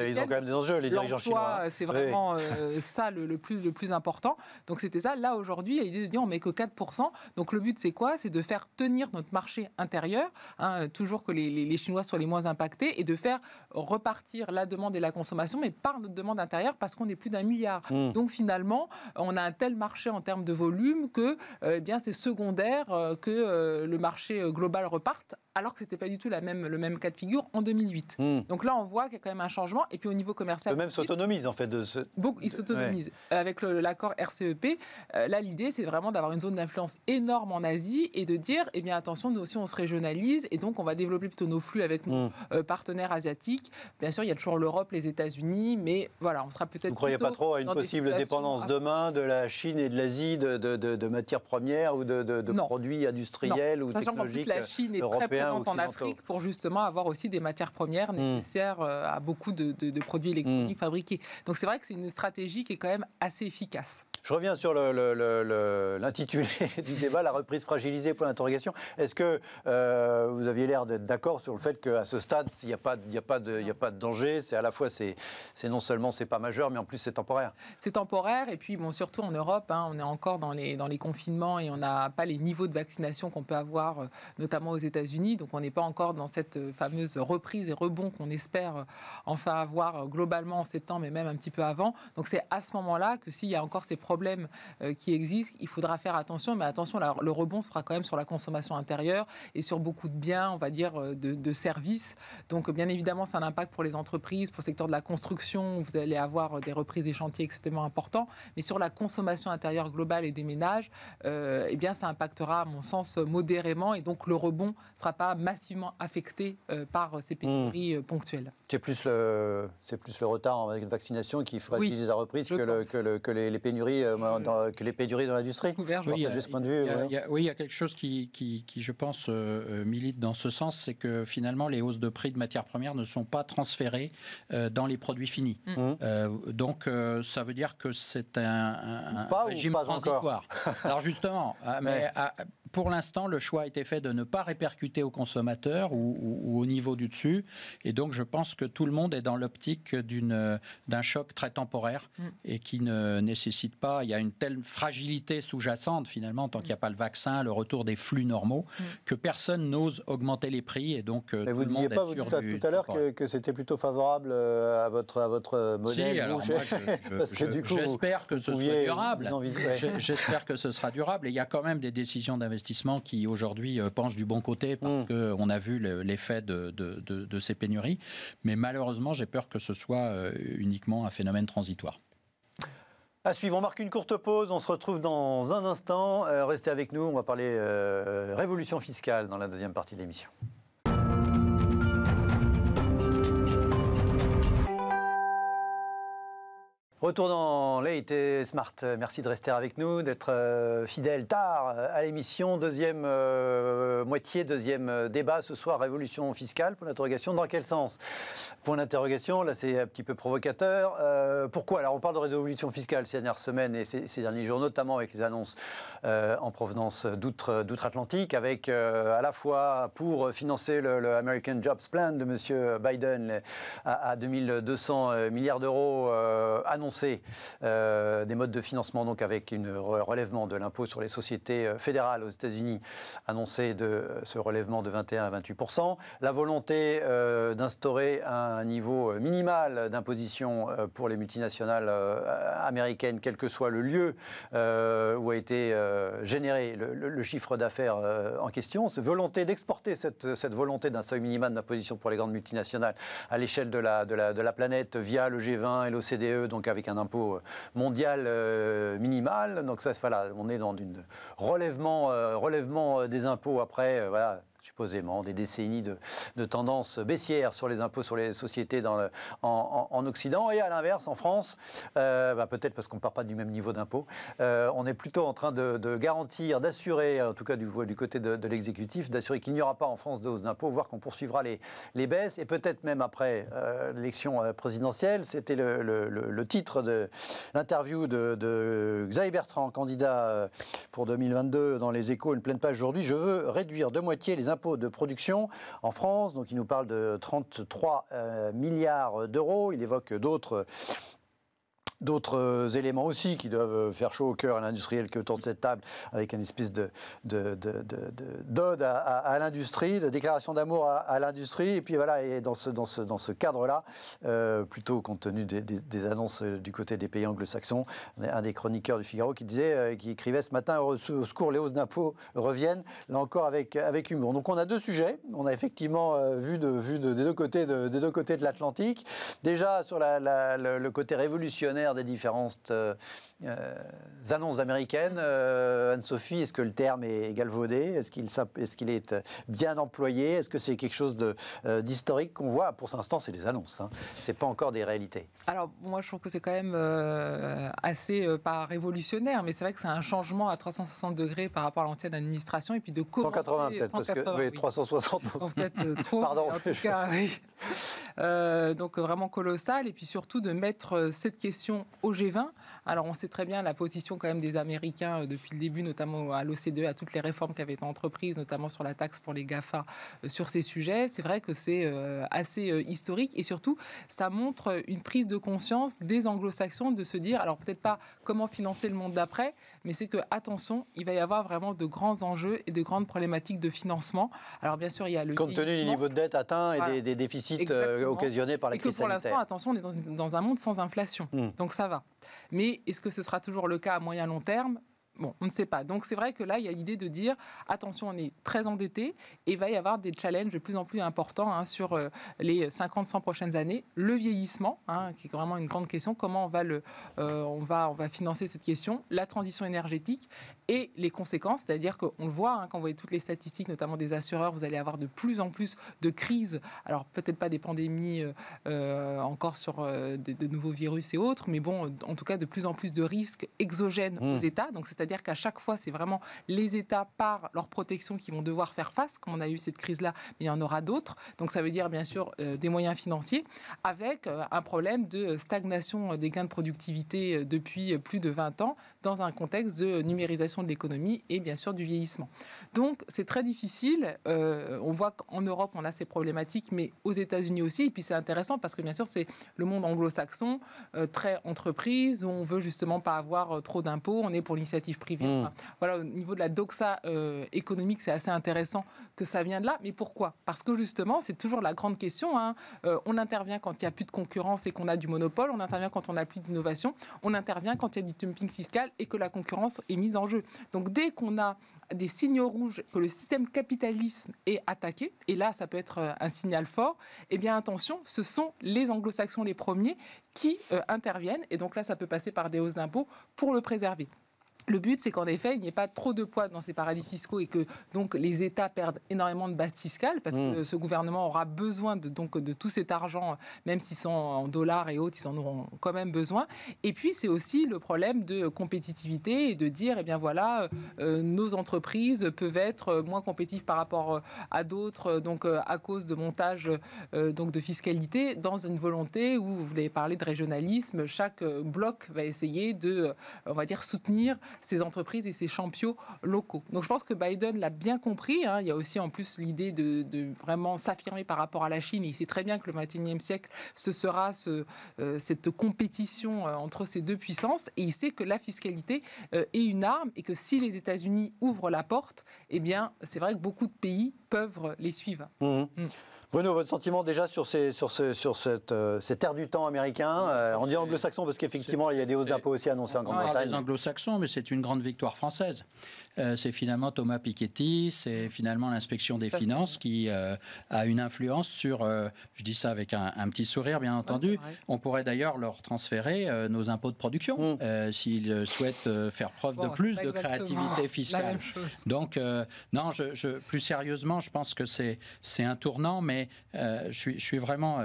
des enjeux, les dirigeants chinois. Hein. C'est vraiment euh, ça le, plus, le plus important. Donc c'était ça. Là, aujourd'hui, il y a l'idée de dire on met que 4%. Donc le but, c'est quoi C'est de faire tenir notre marché intérieur, toujours que les, les, Chinois soient les moins impactés, et de faire repartir la demande et la consommation, mais par notre demande intérieure, parce qu'on est plus d'un milliard. Hmm. Donc finalement, on a un tel marché en termes de volume que euh, eh bien, c'est secondaire euh, que euh, le marché global reparte alors que ce n'était pas du tout la même, le même cas de figure en 2008. Hmm. Donc là, on voit qu'il y a quand même un changement. Et puis au niveau commercial... Le même s'autonomisent, en fait. De ce... ils s'autonomisent. Euh, avec l'accord RCEP, euh, là, l'idée, c'est vraiment d'avoir une zone d'influence énorme en Asie et de dire, eh bien, attention, nous aussi, on se régionalise et donc on va développer plutôt nos flux avec nos hmm. euh, partenaires asiatiques. Bien sûr, il y a toujours l'Europe, les États-Unis, mais voilà, on sera peut-être... Vous ne croyez pas trop à une possible dépendance demain de la Chine et de l'Asie de, de, matières premières ou de, produits industriels ou technologiques la Chine est européens en Afrique pour justement avoir aussi des matières premières mm. nécessaires euh, à beaucoup de, produits électroniques mm. fabriqués. Donc c'est vrai que c'est une stratégie qui est quand même assez efficace. Je reviens sur l'intitulé du débat, la reprise fragilisée, point d'interrogation. Est-ce que euh, vous aviez l'air d'être d'accord sur le fait qu'à ce stade, il n'y a, pas, a, de, a pas de danger C'est à la fois, c'est non seulement c'est pas majeur, mais en plus c'est temporaire. C'est temporaire, et puis bon, surtout en Europe, hein, on est encore dans les, dans les confinements et on n'a pas les niveaux de vaccination qu'on peut avoir, euh, notamment aux États-Unis. Donc on n'est pas encore dans cette euh, fameuse reprise et rebond qu'on espère euh, enfin avoir euh, globalement en septembre mais même un petit peu avant. Donc c'est à ce moment-là que s'il y a encore ces problèmes qui existent, il faudra faire attention. Mais attention, le rebond sera quand même sur la consommation intérieure et sur beaucoup de biens, on va dire, de, services. Donc bien évidemment, c'est un impact pour les entreprises, pour le secteur de la construction, vous allez avoir des reprises des chantiers extrêmement importants. Mais sur la consommation intérieure globale et des ménages, eh bien ça impactera, à mon sens, modérément et donc le rebond sera pas massivement affecté euh, par euh, ces hmm. pénuries euh, ponctuelles. C'est plus, le, c'est plus le retard vaccination qui fragilise oui, la reprise que, que, les, pénuries, dans, que les pénuries dans l'industrie. Oui, il y a quelque chose qui, qui, je pense, milite dans ce sens, c'est que finalement les hausses de prix de matières premières ne sont pas transférées dans les produits finis. Hmm. Hmm. donc ça veut dire que c'est un, pas régime pas transitoire. Alors justement, ah, mais... Ah, pour l'instant, le choix a été fait de ne pas répercuter aux consommateurs ou, au niveau du dessus. Et donc, je pense que tout le monde est dans l'optique d'un choc très temporaire mm. et qui ne nécessite pas. Il y a une telle fragilité sous-jacente, finalement, tant qu'il n'y a mm. pas le vaccin, le retour des flux normaux, mm. que personne n'ose augmenter les prix. Et donc, euh, Mais vous ne disiez pas tout à, l'heure que, c'était plutôt favorable euh, à votre, à votre modèle. alors j'espère que, ce sera durable. J'espère que ce sera durable. Et il y a quand même des décisions d'investissement qui aujourd'hui euh, penche du bon côté parce mm. qu'on a vu l'effet de, ces pénuries. Mais malheureusement, j'ai peur que ce soit euh, uniquement un phénomène transitoire. À suivre, on marque une courte pause, on se retrouve dans un instant. Euh, restez avec nous, on va parler révolution fiscale dans la deuxième partie de l'émission. Retour dans Smart. Merci de rester avec nous, d'être euh, fidèle tard euh, à l'émission. Deuxième euh, moitié, deuxième débat ce soir, révolution fiscale. Point d'interrogation, dans quel sens Point d'interrogation, là c'est un petit peu provocateur. pourquoi Alors on parle de révolution fiscale ces dernières semaines et ces, derniers jours, notamment avec les annonces en provenance d'outre-Atlantique, avec à la fois pour financer le, American Jobs Plan de M. Biden à, à 2200 milliards d'euros annoncés euh, des modes de financement, donc avec un relèvement de l'impôt sur les sociétés euh, fédérales aux États-Unis, annoncé de euh, ce relèvement de 21 à 28 la volonté d'instaurer un niveau minimal d'imposition pour les multinationales américaines, quel que soit le lieu où a été généré le, chiffre d'affaires en question, cette volonté d'exporter cette, volonté d'un seuil minimal d'imposition pour les grandes multinationales à l'échelle de la, de, de la planète via le G20 et l'OCDE, donc avec avec un impôt euh, mondial euh, minimal. Donc ça, voilà, on est dans un relèvement, euh, relèvement des impôts après, supposément des décennies de, de tendance baissière sur les impôts sur les sociétés en, Occident. Et à l'inverse, en France, euh, bah, peut-être parce qu'on ne part pas du même niveau d'impôt, euh, on est plutôt en train de, garantir, d'assurer, en tout cas du, côté de, l'exécutif, d'assurer qu'il n'y aura pas en France de hausse d'impôts, voire qu'on poursuivra les, baisses. Et peut-être même après euh, l'élection présidentielle, c'était le, titre de l'interview de, de Xavier Bertrand, candidat pour 2022 dans les échos, une pleine page aujourd'hui, je veux réduire de moitié les impôts de production en France. Donc il nous parle de 33 euh, milliards d'euros. Il évoque d'autres d'autres euh, éléments aussi qui doivent euh, faire chaud au cœur à l'industriel qui est autour de cette table, avec une espèce de, de, d'ode à, l'industrie, de déclaration d'amour à, l'industrie. Et puis voilà, et dans ce, dans ce, dans ce cadre-là, euh, plutôt compte tenu des, annonces du côté des pays anglo-saxons, un des chroniqueurs du Figaro qui disait, qui écrivait ce matin, au, secours, les hausses d'impôts reviennent, là encore avec, avec humour. Donc on a deux sujets, on a effectivement vu, de, vu des, deux côtés de, des de l'Atlantique. Déjà sur le côté révolutionnaire des différences euh, euh, annonces américaines. Euh, Anne-Sophie, est-ce que le terme est galvaudé Est-ce qu'il est, est, euh, bien employé Est-ce que c'est quelque chose d'historique qu'on voit Pour l'instant, c'est des annonces. Hein. C'est pas encore des réalités. Alors, moi, je trouve que c'est quand même assez, pas révolutionnaire, mais c'est vrai que c'est un changement à 360 degrés par rapport à l'ancienne administration et puis de commencer... 180 peut-être, parce que 360... Pardon, en tout cas, donc vraiment colossal, et puis surtout de mettre cette question au G20 alors on sait très bien la position quand même des Américains euh, depuis le début, notamment à l'OCDE, à toutes les réformes qui avaient été entreprises, notamment sur la taxe pour les GAFA, euh, sur ces sujets. C'est vrai que c'est euh, assez historique et surtout ça montre une prise de conscience des anglo-saxons de se dire, alors peut-être pas comment financer le monde d'après, mais c'est que attention, il va y avoir vraiment de grands enjeux et de grandes problématiques de financement. Alors bien sûr, il y a le... Compte tenu du niveau de dette atteint et des, déficits occasionnés par la et crise que pour l'instant, attention, on est dans, un monde sans inflation. Hmm. Donc ça va. Mais est-ce que ce sera toujours le cas à moyen long terme Bon, on ne sait pas. Donc c'est vrai que là, il y a l'idée de dire, attention, on est très endetté et va y avoir des challenges de plus en plus importants hein, sur euh, les 50-100 prochaines années. Le vieillissement, hein, qui est vraiment une grande question, comment on va, le, euh, on, va, on va financer cette question, la transition énergétique et les conséquences, c'est-à-dire qu'on le voit, hein, quand vous voyez toutes les statistiques, notamment des assureurs, vous allez avoir de plus en plus de crises. Alors peut-être pas des pandémies euh, encore sur de, nouveaux virus et autres, mais bon, en tout cas de plus en plus de risques exogènes mmh. aux États. Donc c'est-à-dire qu'à chaque fois, c'est vraiment les États par leur protection qui vont devoir faire face. Comme on a eu cette crise-là, mais il y en aura d'autres. Donc ça veut dire bien sûr euh, des moyens financiers, avec euh, un problème de stagnation des gains de productivité euh, depuis plus de 20 ans, dans un contexte de numérisation de l'économie et bien sûr du vieillissement. Donc c'est très difficile. on voit qu'en Europe, on a ces problématiques, mais aux États-Unis aussi. Et puis c'est intéressant parce que bien sûr, c'est le monde anglo-saxon, très entreprise, où on veut justement pas avoir trop d'impôts, on est pour l'initiative Hmm. voilà, au niveau de la doxa euh, économique, c'est assez intéressant que ça vienne de là. Mais pourquoi Parce que justement, c'est toujours la grande question. Hein. Euh, on intervient quand il n'y a plus de concurrence et qu'on a du monopole. On intervient quand on n'a plus d'innovation. On intervient quand il y a du dumping fiscal et que la concurrence est mise en jeu. Donc dès qu'on a des signaux rouges que le système capitalisme est attaqué, et là ça peut être euh, un signal fort, eh bien attention, ce sont les anglo-saxons les premiers qui interviennent, et donc là ça peut passer par des hausses d'impôts pour le préserver. Le but, c'est qu'en effet, il n'y ait pas trop de poids dans ces paradis fiscaux et que donc les États perdent énormément de base fiscale parce que hmm. ce gouvernement aura besoin de, donc, de tout cet argent, même s'ils sont en dollars et autres, ils en auront quand même besoin. Et puis, c'est aussi le problème de compétitivité et de dire, eh bien voilà, euh, nos entreprises peuvent être moins compétitives par rapport euh, à d'autres, euh, donc à cause de montage donc de fiscalité, dans une volonté où vous avez parlé de régionalisme, chaque bloc va essayer de, on va dire, soutenir ces entreprises et ces champions locaux. Donc je pense que Biden l'a bien compris. Hein. Il y a aussi en plus l'idée de, vraiment s'affirmer par rapport à la Chine. Et il sait très bien que le 21e siècle, ce sera ce, euh, cette compétition euh, entre ces deux puissances. Et il sait que la fiscalité euh, est une arme et que si les États-Unis ouvrent la porte, eh bien, c'est vrai que beaucoup de pays peuvent les suivre. Mmh. Mmh. Bruno, votre sentiment déjà sur, ces, sur, sur cette, euh, cette du temps américain euh, On dit anglo-saxon parce qu'effectivement, il y a des hausses d'impôts aussi annoncées en Grande-Bretagne. anglo saxons mais c'est une grande victoire française. Euh, c'est finalement Thomas Piketty, c'est finalement l'inspection des finances qui euh, a une influence sur, euh, je dis ça avec un, petit sourire bien entendu, on pourrait d'ailleurs leur transférer nos impôts de production mmh. s'ils souhaitent faire preuve de plus de créativité fiscale. Donc non, plus sérieusement, je pense que c'est un tournant, mais je, suis, vraiment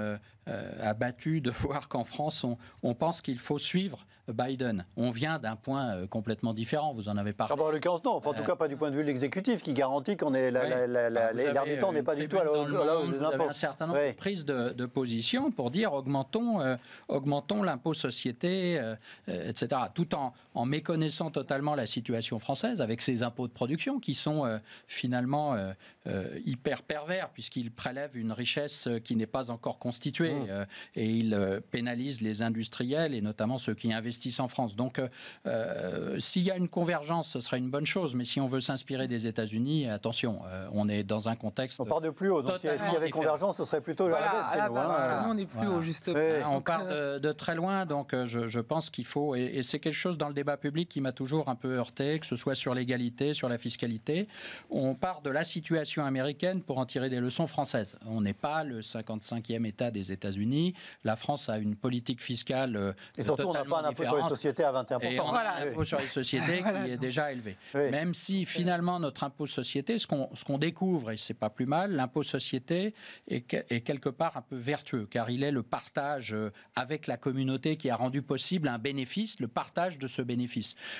euh, abattu de voir qu'en France, on, on pense qu'il faut suivre Biden. On vient d'un point euh, complètement différent, vous en avez parlé. le non, en tout euh, cas pas du point de vue de l'exécutif qui garantit qu'on est temps n'est pas du tout à la des impôts. un certain nombre de prises de, position pour dire augmentons, augmentons l'impôt société, etc. Tout en, en méconnaissant totalement la situation française avec ses impôts de production qui sont euh, finalement euh, euh, hyper pervers puisqu'ils prélèvent une richesse qui n'est pas encore constituée mmh. et ils pénalisent les industriels et notamment ceux qui investissent en France. Donc s'il y a une convergence, ce serait une bonne chose, mais si on veut s'inspirer des États-Unis, attention, on est dans un contexte... On part de plus haut, donc s'il y avait convergence, ce serait plutôt la baisse. Hein. on est plus haut, justement. On part de, très loin, donc je, pense qu'il faut... Et, et c'est quelque chose dans le débat public qui m'a toujours un peu heurté, que ce soit sur l'égalité, sur la fiscalité. On part de la situation américaine pour en tirer des leçons françaises. On n'est pas le 55e État des États-Unis. La France a une politique fiscale. Euh, et surtout, on n'a pas un impôt sur les sociétés à 21%. on a un impôt sur les sociétés qui est déjà élevé. Même si finalement notre impôt société, ce qu'on découvre, et c'est pas plus mal, l'impôt société est, est quelque part un peu vertueux, car il est le partage euh, avec la communauté qui a rendu possible un bénéfice, le partage de ce bénéfice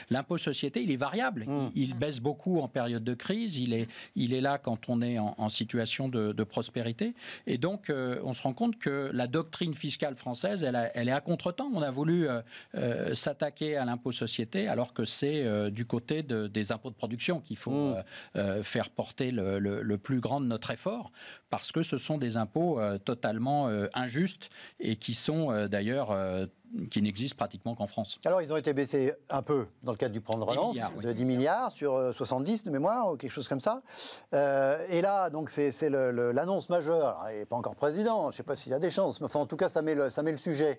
L'impôt société, il est variable. Mmh. Il, baisse beaucoup en période de crise. Il est, il est là quand on est en, situation de, prospérité. Et donc, euh, on se rend compte que la doctrine fiscale française, elle, est à contretemps. On a voulu euh, euh, s'attaquer à l'impôt société alors que c'est du côté des impôts de production qu'il faut mmh. faire porter le, le plus grand de notre effort parce que ce sont des impôts euh, totalement euh, injustes et qui sont euh, d'ailleurs qui n'existent pratiquement qu'en France. Alors, ils ont été baissés un peu dans le cadre du plan de relance, de 10 milliards sur 70 de mémoire, ou quelque chose comme ça. et là, donc, c'est l'annonce majeure. Et pas encore président, je ne sais pas s'il y a des chances, mais en tout cas, ça met le, ça met le sujet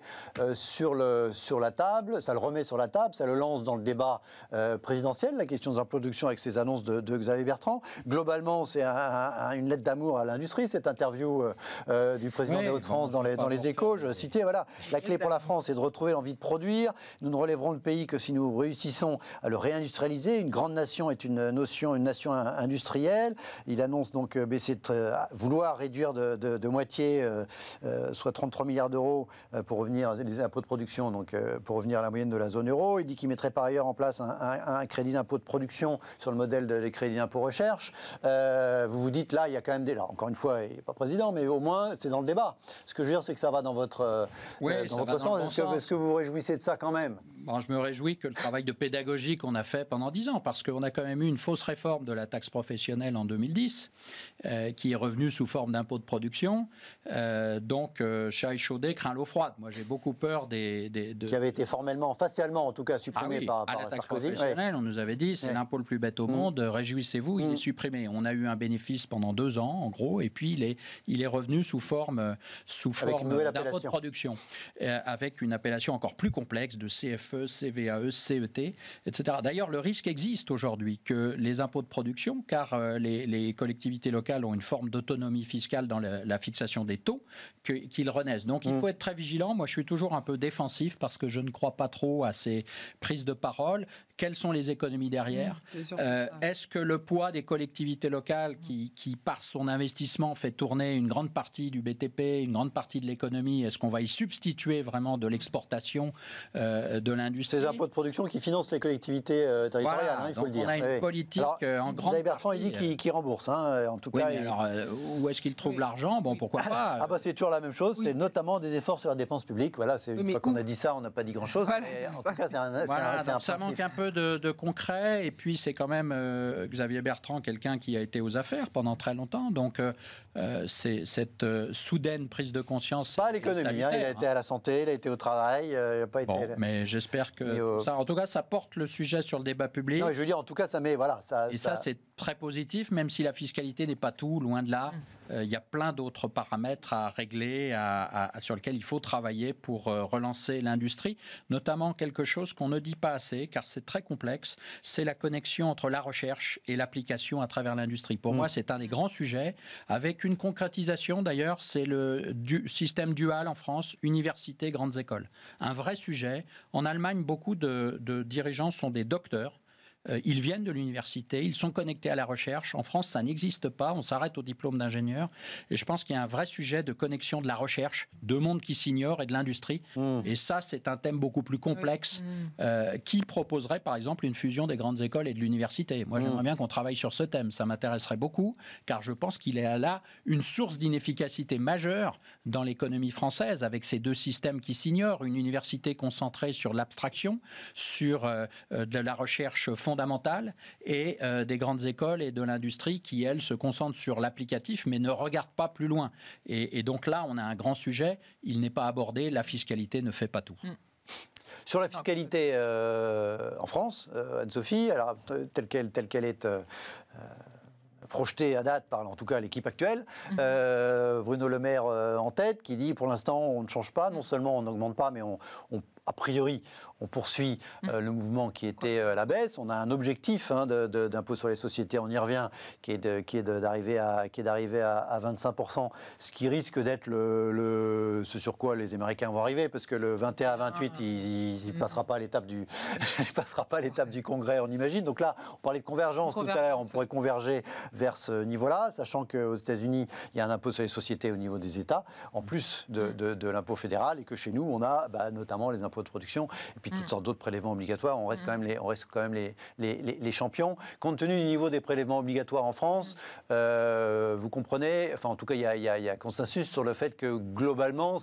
sur, le, sur la table, ça le remet sur la table, ça le lance dans le débat présidentiel, la question de la production avec ces annonces de, Xavier Bertrand. Globalement, c'est une lettre d'amour à l'industrie cette interview euh, euh, du président de des Hauts-de-France dans les, dans les échos. Je citais, voilà, la clé pour la France est de retrouver l'envie de produire. Nous ne relèverons le pays que si nous réussissons à le réindustrialiser. Une grande nation est une notion, une nation industrielle. Il annonce donc euh, baisser vouloir réduire de, moitié, soit 33 milliards d'euros pour revenir les impôts de production, donc pour revenir à la moyenne de la zone euro. Il dit qu'il mettrait par ailleurs en place un, crédit d'impôt de production sur le modèle des crédits d'impôt recherche. vous vous dites là, il y a quand même des, là, encore une fois il n'est pas président, mais au moins, c'est dans le débat. Ce que je veux dire, c'est que ça va dans votre, sens. est-ce que, que vous vous réjouissez de ça quand même bon, je me réjouis que le travail de pédagogie qu'on a fait pendant dix ans, parce qu'on a quand même eu une fausse réforme de la taxe professionnelle en 2010, euh, qui est revenue sous forme d'impôt de production. Euh, donc, euh, chat Chaudet craint l'eau froide. Moi, j'ai beaucoup peur des, qui avait été formellement, facialement en tout cas, supprimé ah par, à la taxe professionnelle. On nous avait dit, c'est l'impôt le plus bête au mmh. monde. Réjouissez-vous, il mmh. est supprimé. On a eu un bénéfice pendant deux ans, en gros, et puis il est, il est revenu sous forme, sous forme d'impôt de production, avec une appellation encore plus complexe de CFE E, CVAE, e CET, etc. D'ailleurs, le risque existe aujourd'hui que les impôts de production, car euh, les, collectivités locales ont une forme d'autonomie fiscale dans la, fixation des taux, qu'ils renaissent. Donc il mm. faut être très vigilant. Moi, je suis toujours un peu défensif parce que je ne crois pas trop à ces prises de parole. Quelles sont les économies derrière mm, euh, Est-ce que le poids des collectivités locales, qui, par son investissement fait tourner une grande partie du BTP, une grande partie de l'économie, est-ce qu'on va y substituer vraiment de l'exportation euh, de c'est les impôts de production qui financent les collectivités euh, territoriales, hein, il faut le dire. On a une politique euh, en grande Xavier Bertrand, partie, il dit euh. qu'il rembourse, hein, en tout cas. alors, où est-ce qu'il trouve l'argent Bon, pourquoi pas Ah, bah, c'est toujours la même chose, c'est notamment des efforts sur la dépense publique. Voilà, c'est une fois qu'on a dit ça, on n'a pas dit grand-chose. en tout cas, c'est Ça manque un peu de, de concret, et puis c'est quand même Xavier Bertrand, quelqu'un qui a été aux affaires pendant très longtemps. Donc, euh, c'est cette euh, soudaine prise de conscience. Pas à l'économie, hein, il a été à la santé, il a été au travail, euh, il n'a pas été. Mais j'espère que. Ça, en tout cas, ça porte le sujet sur le débat public. je veux dire, en tout cas, ça met. et ça, c'est très positif, même si la fiscalité n'est pas tout, loin de là. Mm. Euh, il y a plein d'autres paramètres à régler, sur lesquels il faut travailler pour euh, relancer l'industrie, notamment quelque chose qu'on ne dit pas assez, car c'est très complexe, c'est la connexion entre la recherche et l'application à travers l'industrie. Pour mm. moi, c'est un des grands sujets, avec une concrétisation d'ailleurs, c'est le système dual en France, université, grandes écoles. Un vrai sujet. En Allemagne, beaucoup de dirigeants sont des docteurs euh, ils viennent de l'université, ils sont connectés à la recherche. En France, ça n'existe pas. On s'arrête au diplôme d'ingénieur. Et je pense qu'il y a un vrai sujet de connexion de la recherche, de monde qui s'ignore et de l'industrie. Mmh. Et ça, c'est un thème beaucoup plus complexe. Mmh. Euh, qui proposerait, par exemple, une fusion des grandes écoles et de l'université Moi, mmh. j'aimerais bien qu'on travaille sur ce thème. Ça m'intéresserait beaucoup, car je pense qu'il est là une source d'inefficacité majeure dans l'économie française, avec ces deux systèmes qui s'ignorent. Une université concentrée sur l'abstraction, sur euh, de la recherche fondamentale et euh, des grandes écoles et de l'industrie qui, elles, se concentrent sur l'applicatif mais ne regardent pas plus loin. Et, donc là, on a un grand sujet. Il n'est pas abordé. La fiscalité ne fait pas tout. Mm. Sur la fiscalité euh, en France, euh, Anne-Sophie, alors telle qu'elle, telle qu'elle est projetée à date par en tout cas l'équipe actuelle, mm-hmm. Bruno Le Maire en tête, qui dit pour l'instant on ne change pas, non mm. seulement on n'augmente pas, mais on, on, a priori, on poursuit mm. euh, le mouvement qui était euh, la baisse. On a un objectif hein, d'impôt sur les sociétés, on y revient, qui est d'arriver à, 25%, ce qui risque d'être le, ce sur quoi les Américains vont arriver, parce que le 21 à 28, il ne mm. passera pas à l'étape du, pas du Congrès, on imagine. Donc là, on parlait de convergence, tout à l'heure, on pourrait converger vers ce niveau-là, sachant qu'aux États-Unis, il y a un impôt sur les sociétés au niveau des États, en plus de, mm. l'impôt fédéral, et que chez nous, on a bah, notamment les impôts de production, et puis toutes mm. sortes d'autres prélèvements obligatoires, on reste mm. quand même, les, on reste quand même les, les, champions. Compte tenu du niveau des prélèvements obligatoires en France, mm. euh, vous comprenez, enfin en tout cas il y a, y a consensus sur le fait que globalement,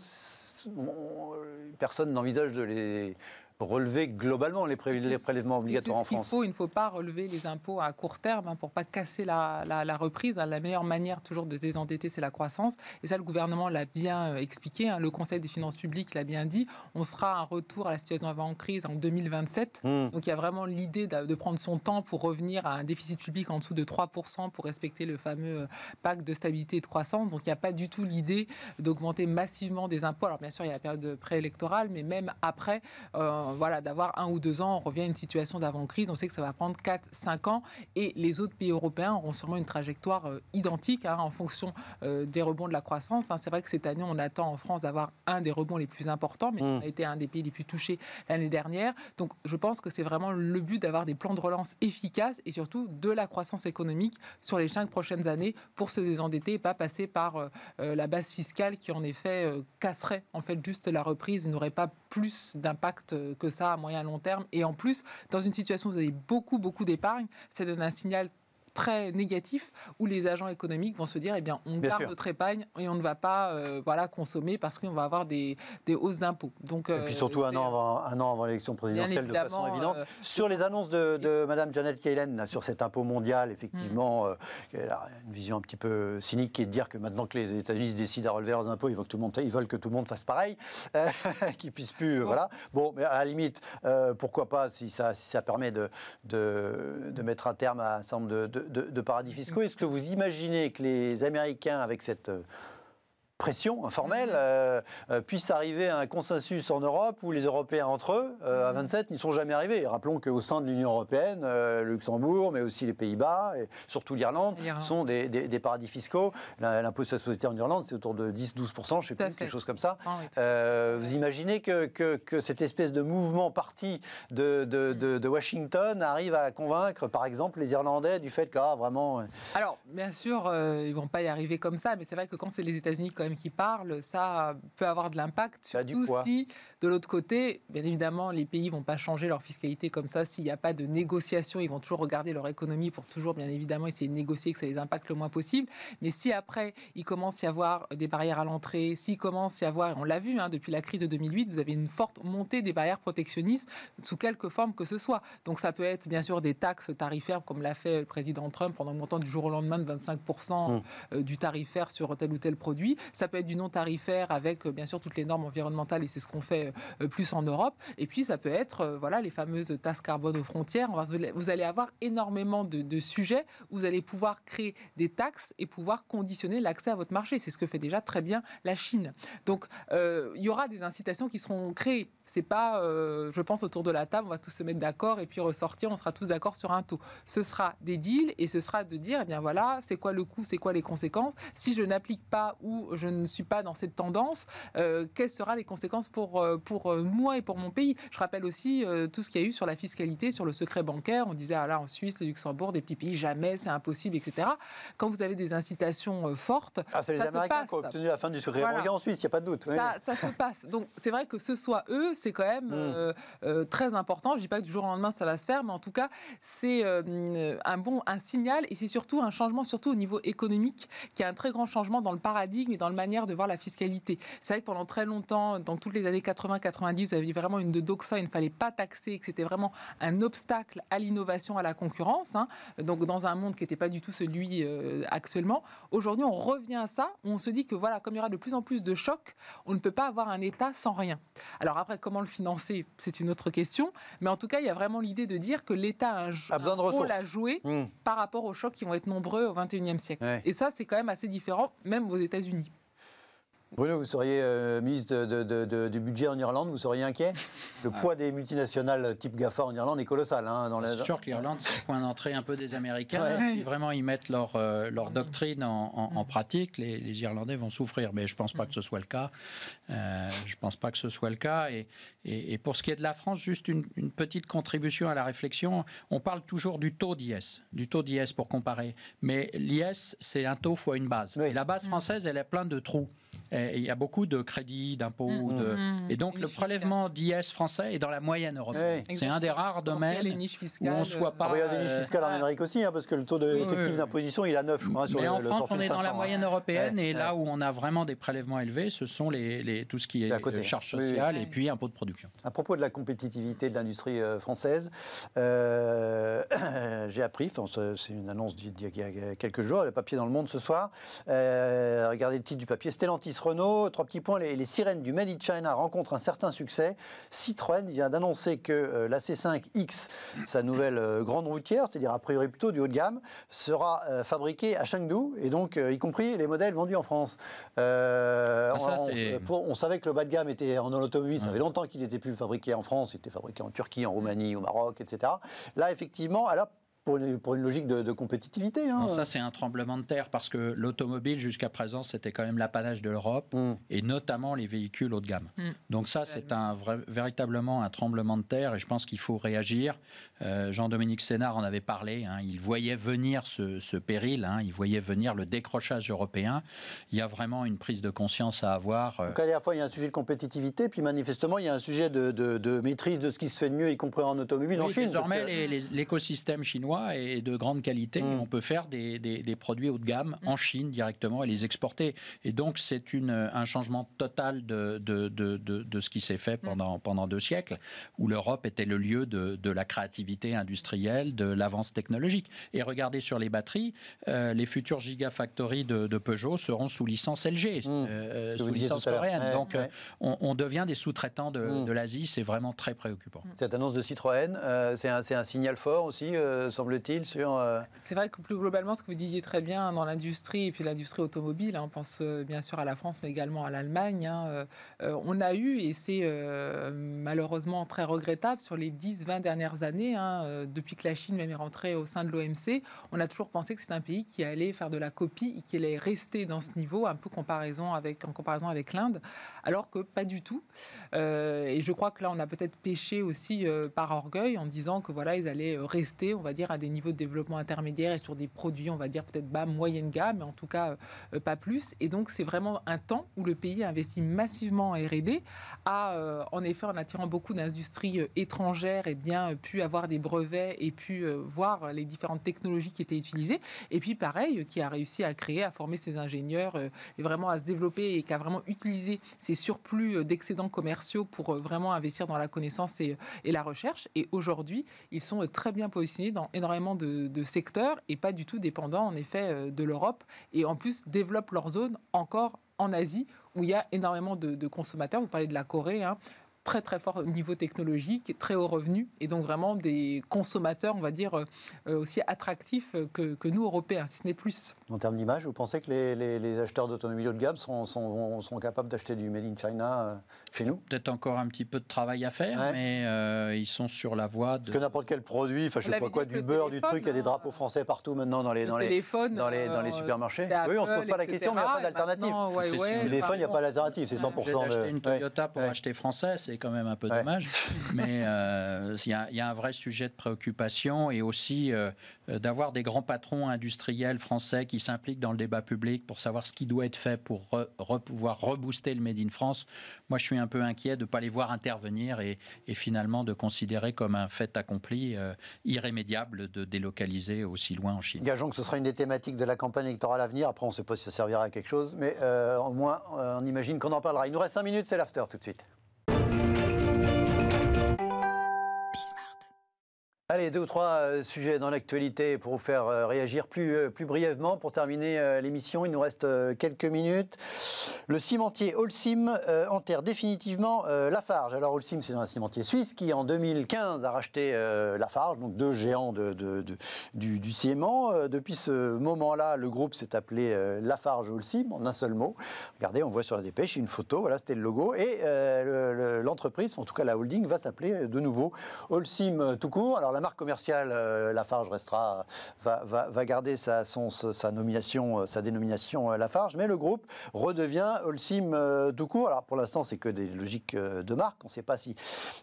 personne n'envisage de les relever globalement les, prélèvements obligatoires en France. Faut, il ne faut pas relever les impôts à court terme hein, pour pas casser la, reprise. La meilleure manière toujours de désendetter, c'est la croissance. Et ça, le gouvernement l'a bien euh, expliqué. Hein. Le Conseil des finances publiques l'a bien dit. On sera un retour à la situation avant crise en 2027. Hmm. Donc il y a vraiment l'idée de, prendre son temps pour revenir à un déficit public en dessous de 3% pour respecter le fameux euh, pacte de stabilité et de croissance. Donc il n'y a pas du tout l'idée d'augmenter massivement des impôts. Alors bien sûr, il y a la période préélectorale, mais même après, euh, euh, voilà, d'avoir un ou deux ans, on revient à une situation d'avant-crise, on sait que ça va prendre 4-5 ans, et les autres pays européens auront sûrement une trajectoire euh, identique hein, en fonction euh, des rebonds de la croissance. Hein. C'est vrai que cette année, on attend en France d'avoir un des rebonds les plus importants, mais on mmh. a été un des pays les plus touchés l'année dernière. Donc je pense que c'est vraiment le but d'avoir des plans de relance efficaces et surtout de la croissance économique sur les cinq prochaines années pour se désendetter et pas passer par la base fiscale qui en effet casserait en fait juste la reprise, n'aurait pas plus d'impact euh, que ça à moyen long terme. Et en plus, dans une situation où vous avez beaucoup, beaucoup d'épargne, c'est donne un signal très négatif où les agents économiques vont se dire eh bien on garde notre épargne et on ne va pas euh, voilà consommer parce qu'on va avoir des, des hausses d'impôts. Donc et puis euh, surtout un an euh, avant un an avant l'élection présidentielle de façon évidente sur les annonces de, de Madame Janet Yellen sur cet impôt mondial effectivement mm. elle a une vision un petit peu cynique qui est de dire que maintenant que les États-Unis décident à relever leurs impôts ils veulent que tout le monde ils veulent que tout le monde fasse pareil qu'ils puissent plus bon. voilà bon mais à la limite pourquoi pas si ça ça permet de, de, de mettre un terme à un certain nombre de de, paradis fiscaux. Est-ce que vous imaginez que les Américains, avec cette euh, pression informelle mhm. euh, euh, puisse arriver à un consensus en Europe où les Européens entre eux, euh, à 27, mhm. n'y sont jamais arrivés. Rappelons qu'au sein de l'Union européenne, Luxembourg, mais aussi les Pays-Bas et surtout l'Irlande sont des, paradis fiscaux. L'impôt sur la société en Irlande, c'est autour de 10-12%, je sais plus, quelque chose comme ça. vous imaginez que, cette espèce de mouvement parti de, Washington arrive à convaincre, par exemple, les Irlandais du fait que, ah, vraiment... Alors, bien sûr, ils ne vont pas y arriver comme ça, mais c'est vrai que quand c'est les États-Unis qui parle ça peut avoir de l'impact, surtout si, de l'autre côté, bien évidemment, les pays vont pas changer leur fiscalité comme ça. S'il n'y a pas de négociation, ils vont toujours regarder leur économie pour toujours, bien évidemment, essayer de négocier que ça les impacte le moins possible. Mais si après, il commence à y avoir des barrières à l'entrée, s'il commence à y avoir, on l'a vu hein, depuis la crise de 2008, vous avez une forte montée des barrières protectionnistes sous quelque forme que ce soit. Donc ça peut être bien sûr des taxes tarifaires comme l'a fait le président Trump pendant le montant du jour au lendemain de 25% mmh. euh, du tarifaire sur tel ou tel produit. Ça peut être du non tarifaire avec euh, bien sûr toutes les normes environnementales et c'est ce qu'on fait euh, euh, plus en Europe. Et puis ça peut être voilà les fameuses tasses carbone aux frontières. Vous allez avoir énormément de, sujets. Où vous allez pouvoir créer des taxes et pouvoir conditionner l'accès à votre marché. C'est ce que fait déjà très bien la Chine. Donc il y aura des incitations qui seront créées. C'est pas, je pense, autour de la table, on va tous se mettre d'accord et puis ressortir, on sera tous d'accord sur un taux. Ce sera des deals et ce sera de dire, et eh bien voilà, c'est quoi le coût, c'est quoi les conséquences. Si je n'applique pas ou je ne suis pas dans cette tendance, euh, quelles seront les conséquences pour, euh, pour euh, moi et pour mon pays Je rappelle aussi tout ce qu'il y a eu sur la fiscalité, sur le secret bancaire. On disait, ah là, en Suisse, le Luxembourg, des petits pays, jamais, c'est impossible, etc. Quand vous avez des incitations fortes, ah, ça se la fin du en Suisse, il a pas de doute. Ça, se passe. Donc, c'est vrai que ce soit eux, c'est quand même hmm. très important. Je ne dis pas que du jour au lendemain, ça va se faire, mais en tout cas, c'est un bon un signal et c'est surtout un changement, surtout au niveau économique, qui a un très grand changement dans le paradigme et dans le manière de voir la fiscalité. C'est vrai que pendant très longtemps, dans toutes les années 80-90, vous avait vraiment une de doxa, il ne fallait pas taxer, que c'était vraiment un obstacle à l'innovation, à la concurrence, hein. donc dans un monde qui n'était pas du tout celui euh, actuellement. Aujourd'hui, on revient à ça, on se dit que voilà, comme il y aura de plus en plus de chocs, on ne peut pas avoir un État sans rien. Alors après, comment le financer, c'est une autre question, mais en tout cas, il y a vraiment l'idée de dire que l'État a un, de la rôle à jouer mmh. par rapport aux chocs qui vont être nombreux au XXIe siècle. Et ça, c'est quand même assez différent, même aux États-Unis. Bruno, vous seriez euh, ministre de, du budget en Irlande, vous seriez inquiet Le ah. poids des multinationales type GAFA en Irlande est colossal. Hein, dans C'est sûr que l'Irlande, c'est le point d'entrée un peu des Américains. Si vraiment, ils mettent leur, euh, leur doctrine en, pratique, les, Irlandais vont souffrir. Mais je ne pense pas que ce soit le cas. Euh, je ne pense pas que ce soit le cas. Et, et, pour ce qui est de la France, juste une, petite contribution à la réflexion. On parle toujours du taux d'IS, du taux d'IS pour comparer. Mais l'IS, c'est un taux fois une base. Et la base mm. française, elle est pleine de trous. Et il y a beaucoup de crédits, d'impôts. Mm, de... Mm, et donc, le prélèvement d'IS français est dans la moyenne européenne. C'est un des rares domaines où on ne soit pas. il y a des niches fiscales en euh, Amérique aussi, hein, parce que le taux d'effectif d'imposition, il a 9, je crois, hein, sur Mais en France, on est dans la moyenne européenne. et là où on a vraiment des prélèvements élevés, ce sont les, tout ce qui est, est charges sociales et puis impôts de production. À propos de la compétitivité de l'industrie euh, française, euh, j'ai appris, c'est une annonce d'il y a quelques jours, le papier dans le monde ce soir. Euh, regardez le titre du papier Stellantis Renault, trois petits points, les, sirènes du Made in China rencontrent un certain succès. Citroën vient d'annoncer que la C5X, sa nouvelle grande routière, c'est-à-dire a priori plutôt du haut de gamme, sera fabriquée à Chengdu, et donc y compris les modèles vendus en France. Ah, on, savait que le bas de gamme était en automobile, ça fait longtemps qu'il n'était plus fabriqué en France, il était fabriqué en Turquie, en mm. Roumanie, au Maroc, etc. Là, effectivement, elle a pour une, logique de, compétitivité. Hein. ça, c'est un tremblement de terre parce que l'automobile, jusqu'à présent, c'était quand même l'apanage de l'Europe mm. et notamment les véhicules haut de gamme. Mm. Donc, ça, c'est un vrai, véritablement un tremblement de terre et je pense qu'il faut réagir. Euh, Jean-Dominique Sénard en avait parlé. Hein. il voyait venir ce, péril, hein. il voyait venir le décrochage européen. Il y a vraiment une prise de conscience à avoir. Euh. Donc, à la fois, il y a un sujet de compétitivité, puis manifestement, il y a un sujet de, maîtrise de ce qui se fait de mieux, y compris en automobile en Chine. Désormais, l'écosystème chinois et de grande qualité. Mm. On peut faire des, produits haut de gamme en mm. Chine directement et les exporter. Et donc, c'est euh, un changement total de, de, ce qui s'est fait mm. pendant, pendant deux siècles, où l'Europe était le lieu de, la créativité industrielle, de l'avance technologique. Et regardez sur les batteries, euh, les futurs gigafactories de, Peugeot seront sous licence LG, euh, sous licence coréenne. donc, On, devient des sous-traitants de, l'Asie. C'est vraiment très préoccupant. Cette annonce de Citroën, c'est un, un, signal fort aussi, sans semble sur... Euh, c'est vrai que plus globalement, ce que vous disiez très bien dans l'industrie, et puis l'industrie automobile, hein, on pense euh, bien sûr à la France, mais également à l'Allemagne, hein, euh, on a eu, et c'est malheureusement très regrettable, sur les 10-20 dernières années, hein, depuis que la Chine même est rentrée au sein de l'OMC, on a toujours pensé que c'est un pays qui allait faire de la copie et qui allait rester dans ce niveau, un peu comparaison avec, en comparaison avec l'Inde, alors que pas du tout. et je crois que là, on a peut-être péché aussi par orgueil en disant que voilà, ils allaient rester, on va dire, à des niveaux de développement intermédiaire et sur des produits, on va dire, peut-être bas, moyenne gamme, mais en tout cas euh, pas plus. Et donc, c'est vraiment un temps où le pays investit massivement en RD, a euh, en effet, en attirant beaucoup d'industries euh, étrangères, et eh bien, pu avoir des brevets et pu voir les différentes technologies qui étaient utilisées. Et puis, pareil, qui a réussi à créer, à former ses ingénieurs et vraiment à se développer et qui a vraiment utilisé ses surplus d'excédents commerciaux pour vraiment investir dans la connaissance et, et la recherche. Et aujourd'hui, ils sont très bien positionnés dans énormément de, secteurs et pas du tout dépendants en effet euh, de l'Europe et en plus développent leur zone encore en Asie où il y a énormément de, consommateurs. Vous parlez de la Corée. Hein. très très fort au niveau technologique, très haut revenu, et donc vraiment des consommateurs, on va dire, euh, euh, aussi attractifs que, nous, Européens, si ce n'est plus. En termes d'image, vous pensez que les, acheteurs d'automobiles de Gab sont, sont, sont capables d'acheter du Made in China nous. Peut-être encore un petit peu de travail à faire, mais euh, ils sont sur la voie de. que n'importe quel produit, enfin je sais pas quoi, du beurre, du truc, il y a des euh, drapeaux français partout maintenant dans les, dans les, dans les, dans euh, les supermarchés. Oui, on se pose pas la question, mais il n'y a pas d'alternative. Ah, le téléphone, il n'y a pas d'alternative, c'est 100%. J'ai acheté une Toyota pour acheter français, c'est quand même un peu dommage. Mais il y a un vrai sujet de préoccupation et aussi d'avoir des grands patrons industriels français qui s'impliquent dans le débat public pour savoir ce qui doit être fait pour pouvoir rebooster le Made in France moi, je suis un peu inquiet de ne pas les voir intervenir et, finalement de considérer comme un fait accompli euh, irrémédiable de délocaliser aussi loin en Chine. Gageons que ce sera une des thématiques de la campagne électorale à venir. Après, on se sait pas si ça servira à quelque chose, mais euh, au moins, euh, on imagine qu'on en parlera. Il nous reste 5 minutes, c'est l'after tout de suite. Allez, deux ou trois euh, sujets dans l'actualité pour vous faire euh, réagir plus, euh, plus brièvement. Pour terminer l'émission, il nous reste quelques minutes. Le cimentier Holcim enterre définitivement Lafarge. Alors Holcim, c'est un cimentier suisse qui, en 2015, a racheté Lafarge, donc deux géants du, ciment. depuis ce moment-là, le groupe s'est appelé Lafarge Holcim, en un seul mot. Regardez, on voit sur la dépêche une photo, voilà, c'était le logo. Et l'entreprise, en tout cas la holding, va s'appeler de nouveau Holcim tout court la marque commerciale euh, Lafarge restera, va, va, va garder sa, son, sa, nomination, euh, sa dénomination euh, Lafarge, mais le groupe redevient Holcim tout court. Alors pour l'instant, c'est que des logiques de marque, on ne sait pas si.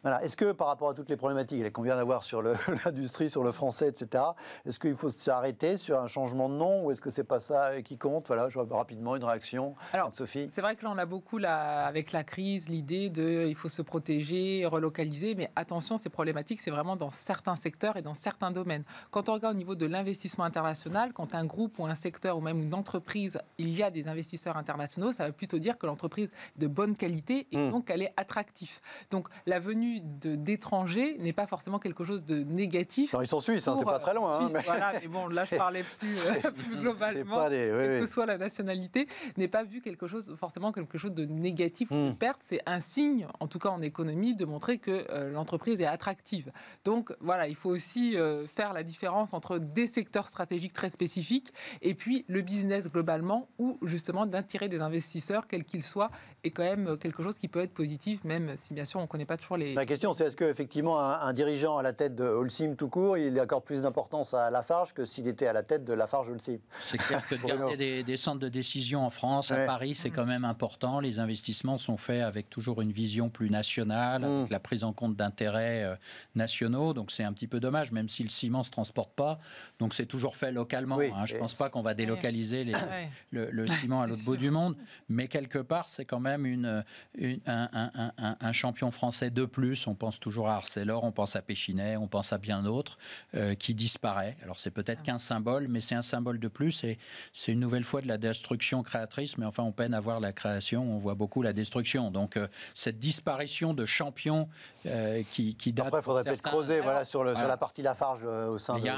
Voilà. Est-ce que par rapport à toutes les problématiques qu'on vient d'avoir sur l'industrie, sur le français, etc., est-ce qu'il faut s'arrêter sur un changement de nom ou est-ce que c'est pas ça qui compte Voilà, je vois rapidement une réaction. Alors, Sophie. C'est vrai que là, on a beaucoup, là, avec la crise, l'idée de il faut se protéger, relocaliser, mais attention, ces problématiques, c'est vraiment dans certains secteur et dans certains domaines. Quand on regarde au niveau de l'investissement international, quand un groupe ou un secteur ou même une entreprise, il y a des investisseurs internationaux, ça va plutôt dire que l'entreprise est de bonne qualité et hmm. donc elle est attractive. Donc la venue d'étrangers n'est pas forcément quelque chose de négatif. Non, ils sont suisses, hein, c'est pas euh, très loin. Hein, voilà, mais bon, là je parlais plus, euh, globalement, Que oui, soit la nationalité, n'est pas vu quelque chose forcément quelque chose de négatif ou de hmm. perte. C'est un signe, en tout cas en économie, de montrer que euh, l'entreprise est attractive. Donc voilà, il faut aussi euh, faire la différence entre des secteurs stratégiques très spécifiques et puis le business globalement, où justement d'attirer des investisseurs, quels qu'ils soient, est quand même euh, quelque chose qui peut être positif, même si bien sûr on ne connaît pas toujours les. La question, c'est est-ce qu'effectivement un, un dirigeant à la tête de Holcim tout court, il accorde plus d'importance à Lafarge que s'il était à la tête de Lafarge Holcim C'est clair que des, centres de décision en France, à Paris, c'est quand même important. Les investissements sont faits avec toujours une vision plus nationale, mmh. la prise en compte d'intérêts euh, nationaux. Donc c'est un petit peu dommage, même si le ciment ne se transporte pas. Donc c'est toujours fait localement. Hein. Je ne pense pas qu'on va délocaliser les, ah le, ciment à l'autre bout du monde. Mais quelque part, c'est quand même une, un, champion français de plus. On pense toujours à Arcelor, on pense à Péchinet, on pense à bien d'autres euh, qui disparaît. Alors c'est peut-être ah. qu'un symbole, mais c'est un symbole de plus. Et c'est une nouvelle fois de la destruction créatrice. Mais enfin, on peine à voir la création. On voit beaucoup la destruction. Donc euh, cette disparition de champions euh, qui, qui Après, il faudrait peut-être creuser voilà, sur le sur la partie Lafarge euh, au sein de la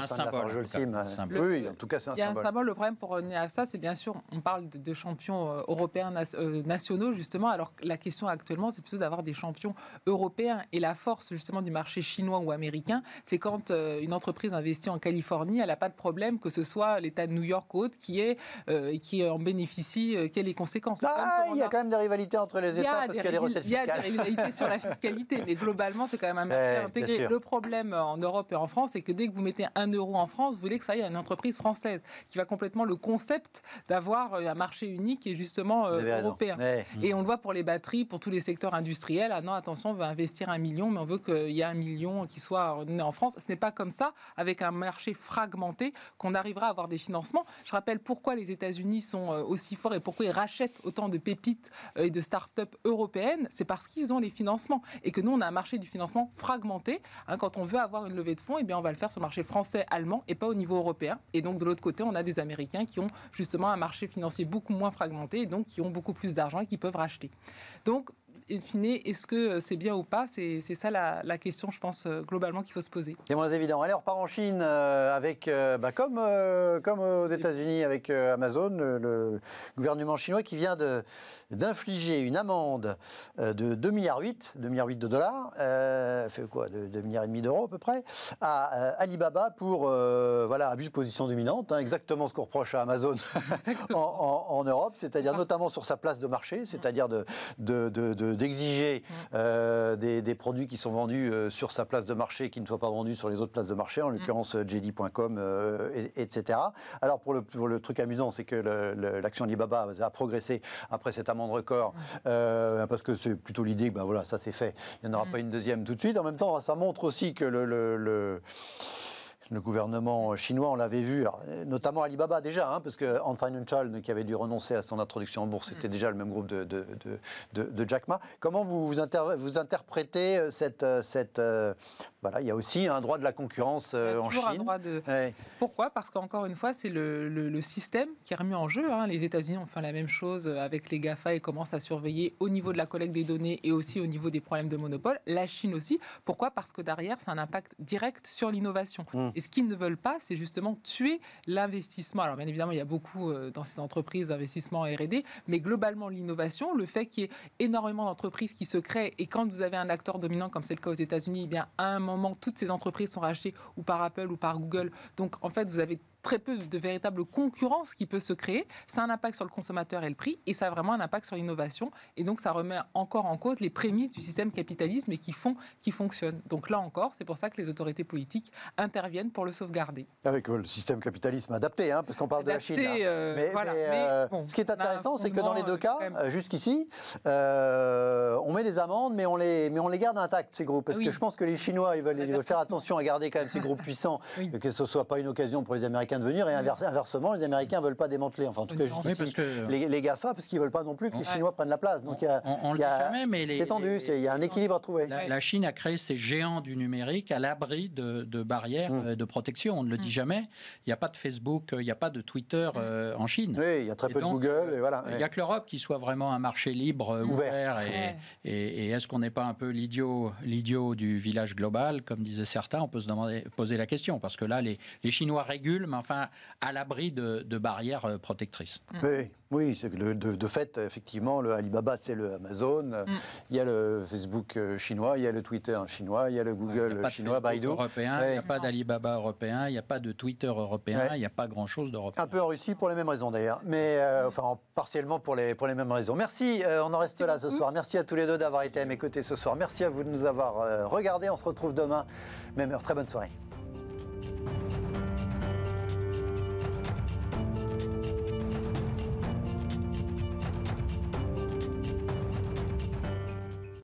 y Oui, en tout cas, c'est un symbole. Le problème pour revenir euh, à ça, c'est bien sûr, on parle de, champions euh, européens nationaux, justement, alors que la question actuellement, c'est plutôt d'avoir des champions européens. Et la force, justement, du marché chinois ou américain, c'est quand une entreprise investit en Californie, elle n'a pas de problème que ce soit l'État de New York ou autre qui, est, qui en bénéficie, quelles les conséquences. Ah, il y a, quand même des rivalités entre les États parce qu'il y a des recettes fiscales. Il y a des rivalités sur la fiscalité, mais globalement, c'est quand même un marché intégré. Le problème en et en France, et que dès que vous mettez un euro en France, vous voulez que ça aille à une entreprise française, qui va complètement le concept d'avoir euh, un marché unique et justement euh, européen. Et on le voit pour les batteries, pour tous les secteurs industriels. Ah non, attention, on va investir un million, mais on veut qu'il y ait un million qui soit né en France. Ce n'est pas comme ça, avec un marché fragmenté, qu'on arrivera à avoir des financements. Je rappelle pourquoi les États-Unis sont euh, aussi forts et pourquoi ils rachètent autant de pépites et de start-up européennes. C'est parce qu'ils ont les financements et que nous, on a un marché du financement fragmenté. Hein, quand on veut avoir levée de fonds, et eh bien, on va le faire sur le marché français, allemand et pas au niveau européen. Et donc, de l'autre côté, on a des Américains qui ont justement un marché financier beaucoup moins fragmenté et donc qui ont beaucoup plus d'argent et qui peuvent racheter. Donc, in fine, est-ce que euh, c'est bien ou pas C'est ça la, question, je pense, euh, globalement qu'il faut se poser. C'est moins évident. Alors on repart en Chine euh, avec, bah, comme, comme aux États-Unis avec Amazon, le, gouvernement chinois qui vient d'infliger une amende de 2,8 milliards, 2 milliards de dollars, euh, fait quoi, 2 milliards et demi d'euros à peu près, à Alibaba pour voilà, abus de position dominante, hein, exactement ce qu'on reproche à Amazon en, Europe, c'est-à-dire notamment sur sa place de marché, c'est-à-dire de, de d'exiger mm. euh, des, produits qui sont vendus euh, sur sa place de marché qui ne soient pas vendus sur les autres places de marché, en mm. l'occurrence euh, JD.com, etc. Alors pour le, le truc amusant, c'est que l'action Alibaba a progressé après cette amende record, mm. parce que c'est plutôt l'idée que ben voilà, ça c'est fait, il n'y en aura pas une deuxième tout de suite. En même temps, ça montre aussi que le, le le gouvernement chinois, on l'avait vu, notamment Alibaba déjà, hein, parce que Ant Financial, qui avait dû renoncer à son introduction en bourse, c'était mm. déjà le même groupe de, de, Jack Ma. Comment vous, vous, interprétez euh, cette... Euh, cette euh, voilà, il y a aussi un droit de la concurrence en Chine. Pourquoi Parce qu'encore une fois, c'est le, système qui est remis en jeu. Hein. Les États-Unis ont fait la même chose avec les GAFA et commencent à surveiller au niveau de la collecte des données et aussi au niveau des problèmes de monopole. La Chine aussi. Pourquoi Parce que derrière, c'est un impact direct sur l'innovation. Mm. Et ce qu'ils ne veulent pas, c'est justement tuer l'investissement. Alors bien évidemment, il y a beaucoup euh, dans ces entreprises d'investissement R&D, mais globalement l'innovation, le fait qu'il y ait énormément d'entreprises qui se créent et quand vous avez un acteur dominant comme c'est le cas aux États-Unis, eh bien à un moment toutes ces entreprises sont rachetées ou par Apple ou par Google. Donc en fait, vous avez très peu de véritable concurrence qui peut se créer. Ça a un impact sur le consommateur et le prix, et ça a vraiment un impact sur l'innovation. Et donc, ça remet encore en cause les prémices du système capitalisme et qui font qui fonctionne. Donc là encore, c'est pour ça que les autorités politiques interviennent pour le sauvegarder. Avec le système capitalisme adapté, hein, parce qu'on parle de la Chine. Hein. Euh, mais, euh, ce qui est intéressant, c'est que dans les deux euh, cas, jusqu'ici, on met des amendes, mais on les, mais on les garde intacts, ces groupes. Parce que je pense que les Chinois, ils veulent, faire attention à garder quand même ces groupes puissants, que ce ne soit pas une occasion pour les Américains de venir et inversement, les Américains ne veulent pas démanteler. Enfin, en tout cas, les, les, GAFA, parce qu'ils ne veulent pas non plus que les Chinois prennent la place. Donc, on, c'est tendu, il y a un équilibre à trouver. La, Chine a créé ces géants du numérique à l'abri de, barrières hum. euh, de protection. On ne le dit hum. jamais. Il n'y a pas de Facebook, il n'y a pas de Twitter hum. euh, en Chine. il y a très peu de Google. Et voilà, euh, il n'y a que l'Europe qui soit vraiment un marché libre, ouvert. et, est-ce qu'on n'est pas un peu l'idiot du village global, comme disaient certains On peut se demander, poser la question, parce que là, les, les Chinois régulent, mais à l'abri de, barrières euh, protectrices. Mm. Oui, oui de, fait, effectivement, le Alibaba, c'est le Amazon, mm. il y a le Facebook euh, chinois, il y a le Twitter chinois, il y a le Google chinois, Baidu. Européen, Il n'y a pas d'Alibaba européen, il n'y a pas de Twitter européen, il n'y a pas grand-chose d'européen. Un peu en Russie pour les mêmes raisons d'ailleurs, mais euh, enfin partiellement pour les, pour les mêmes raisons. Merci, on en reste là ce soir. Merci à tous les deux d'avoir été à mes côtés ce soir. Merci à vous de nous avoir regardés. On se retrouve demain, même heure. Très bonne soirée.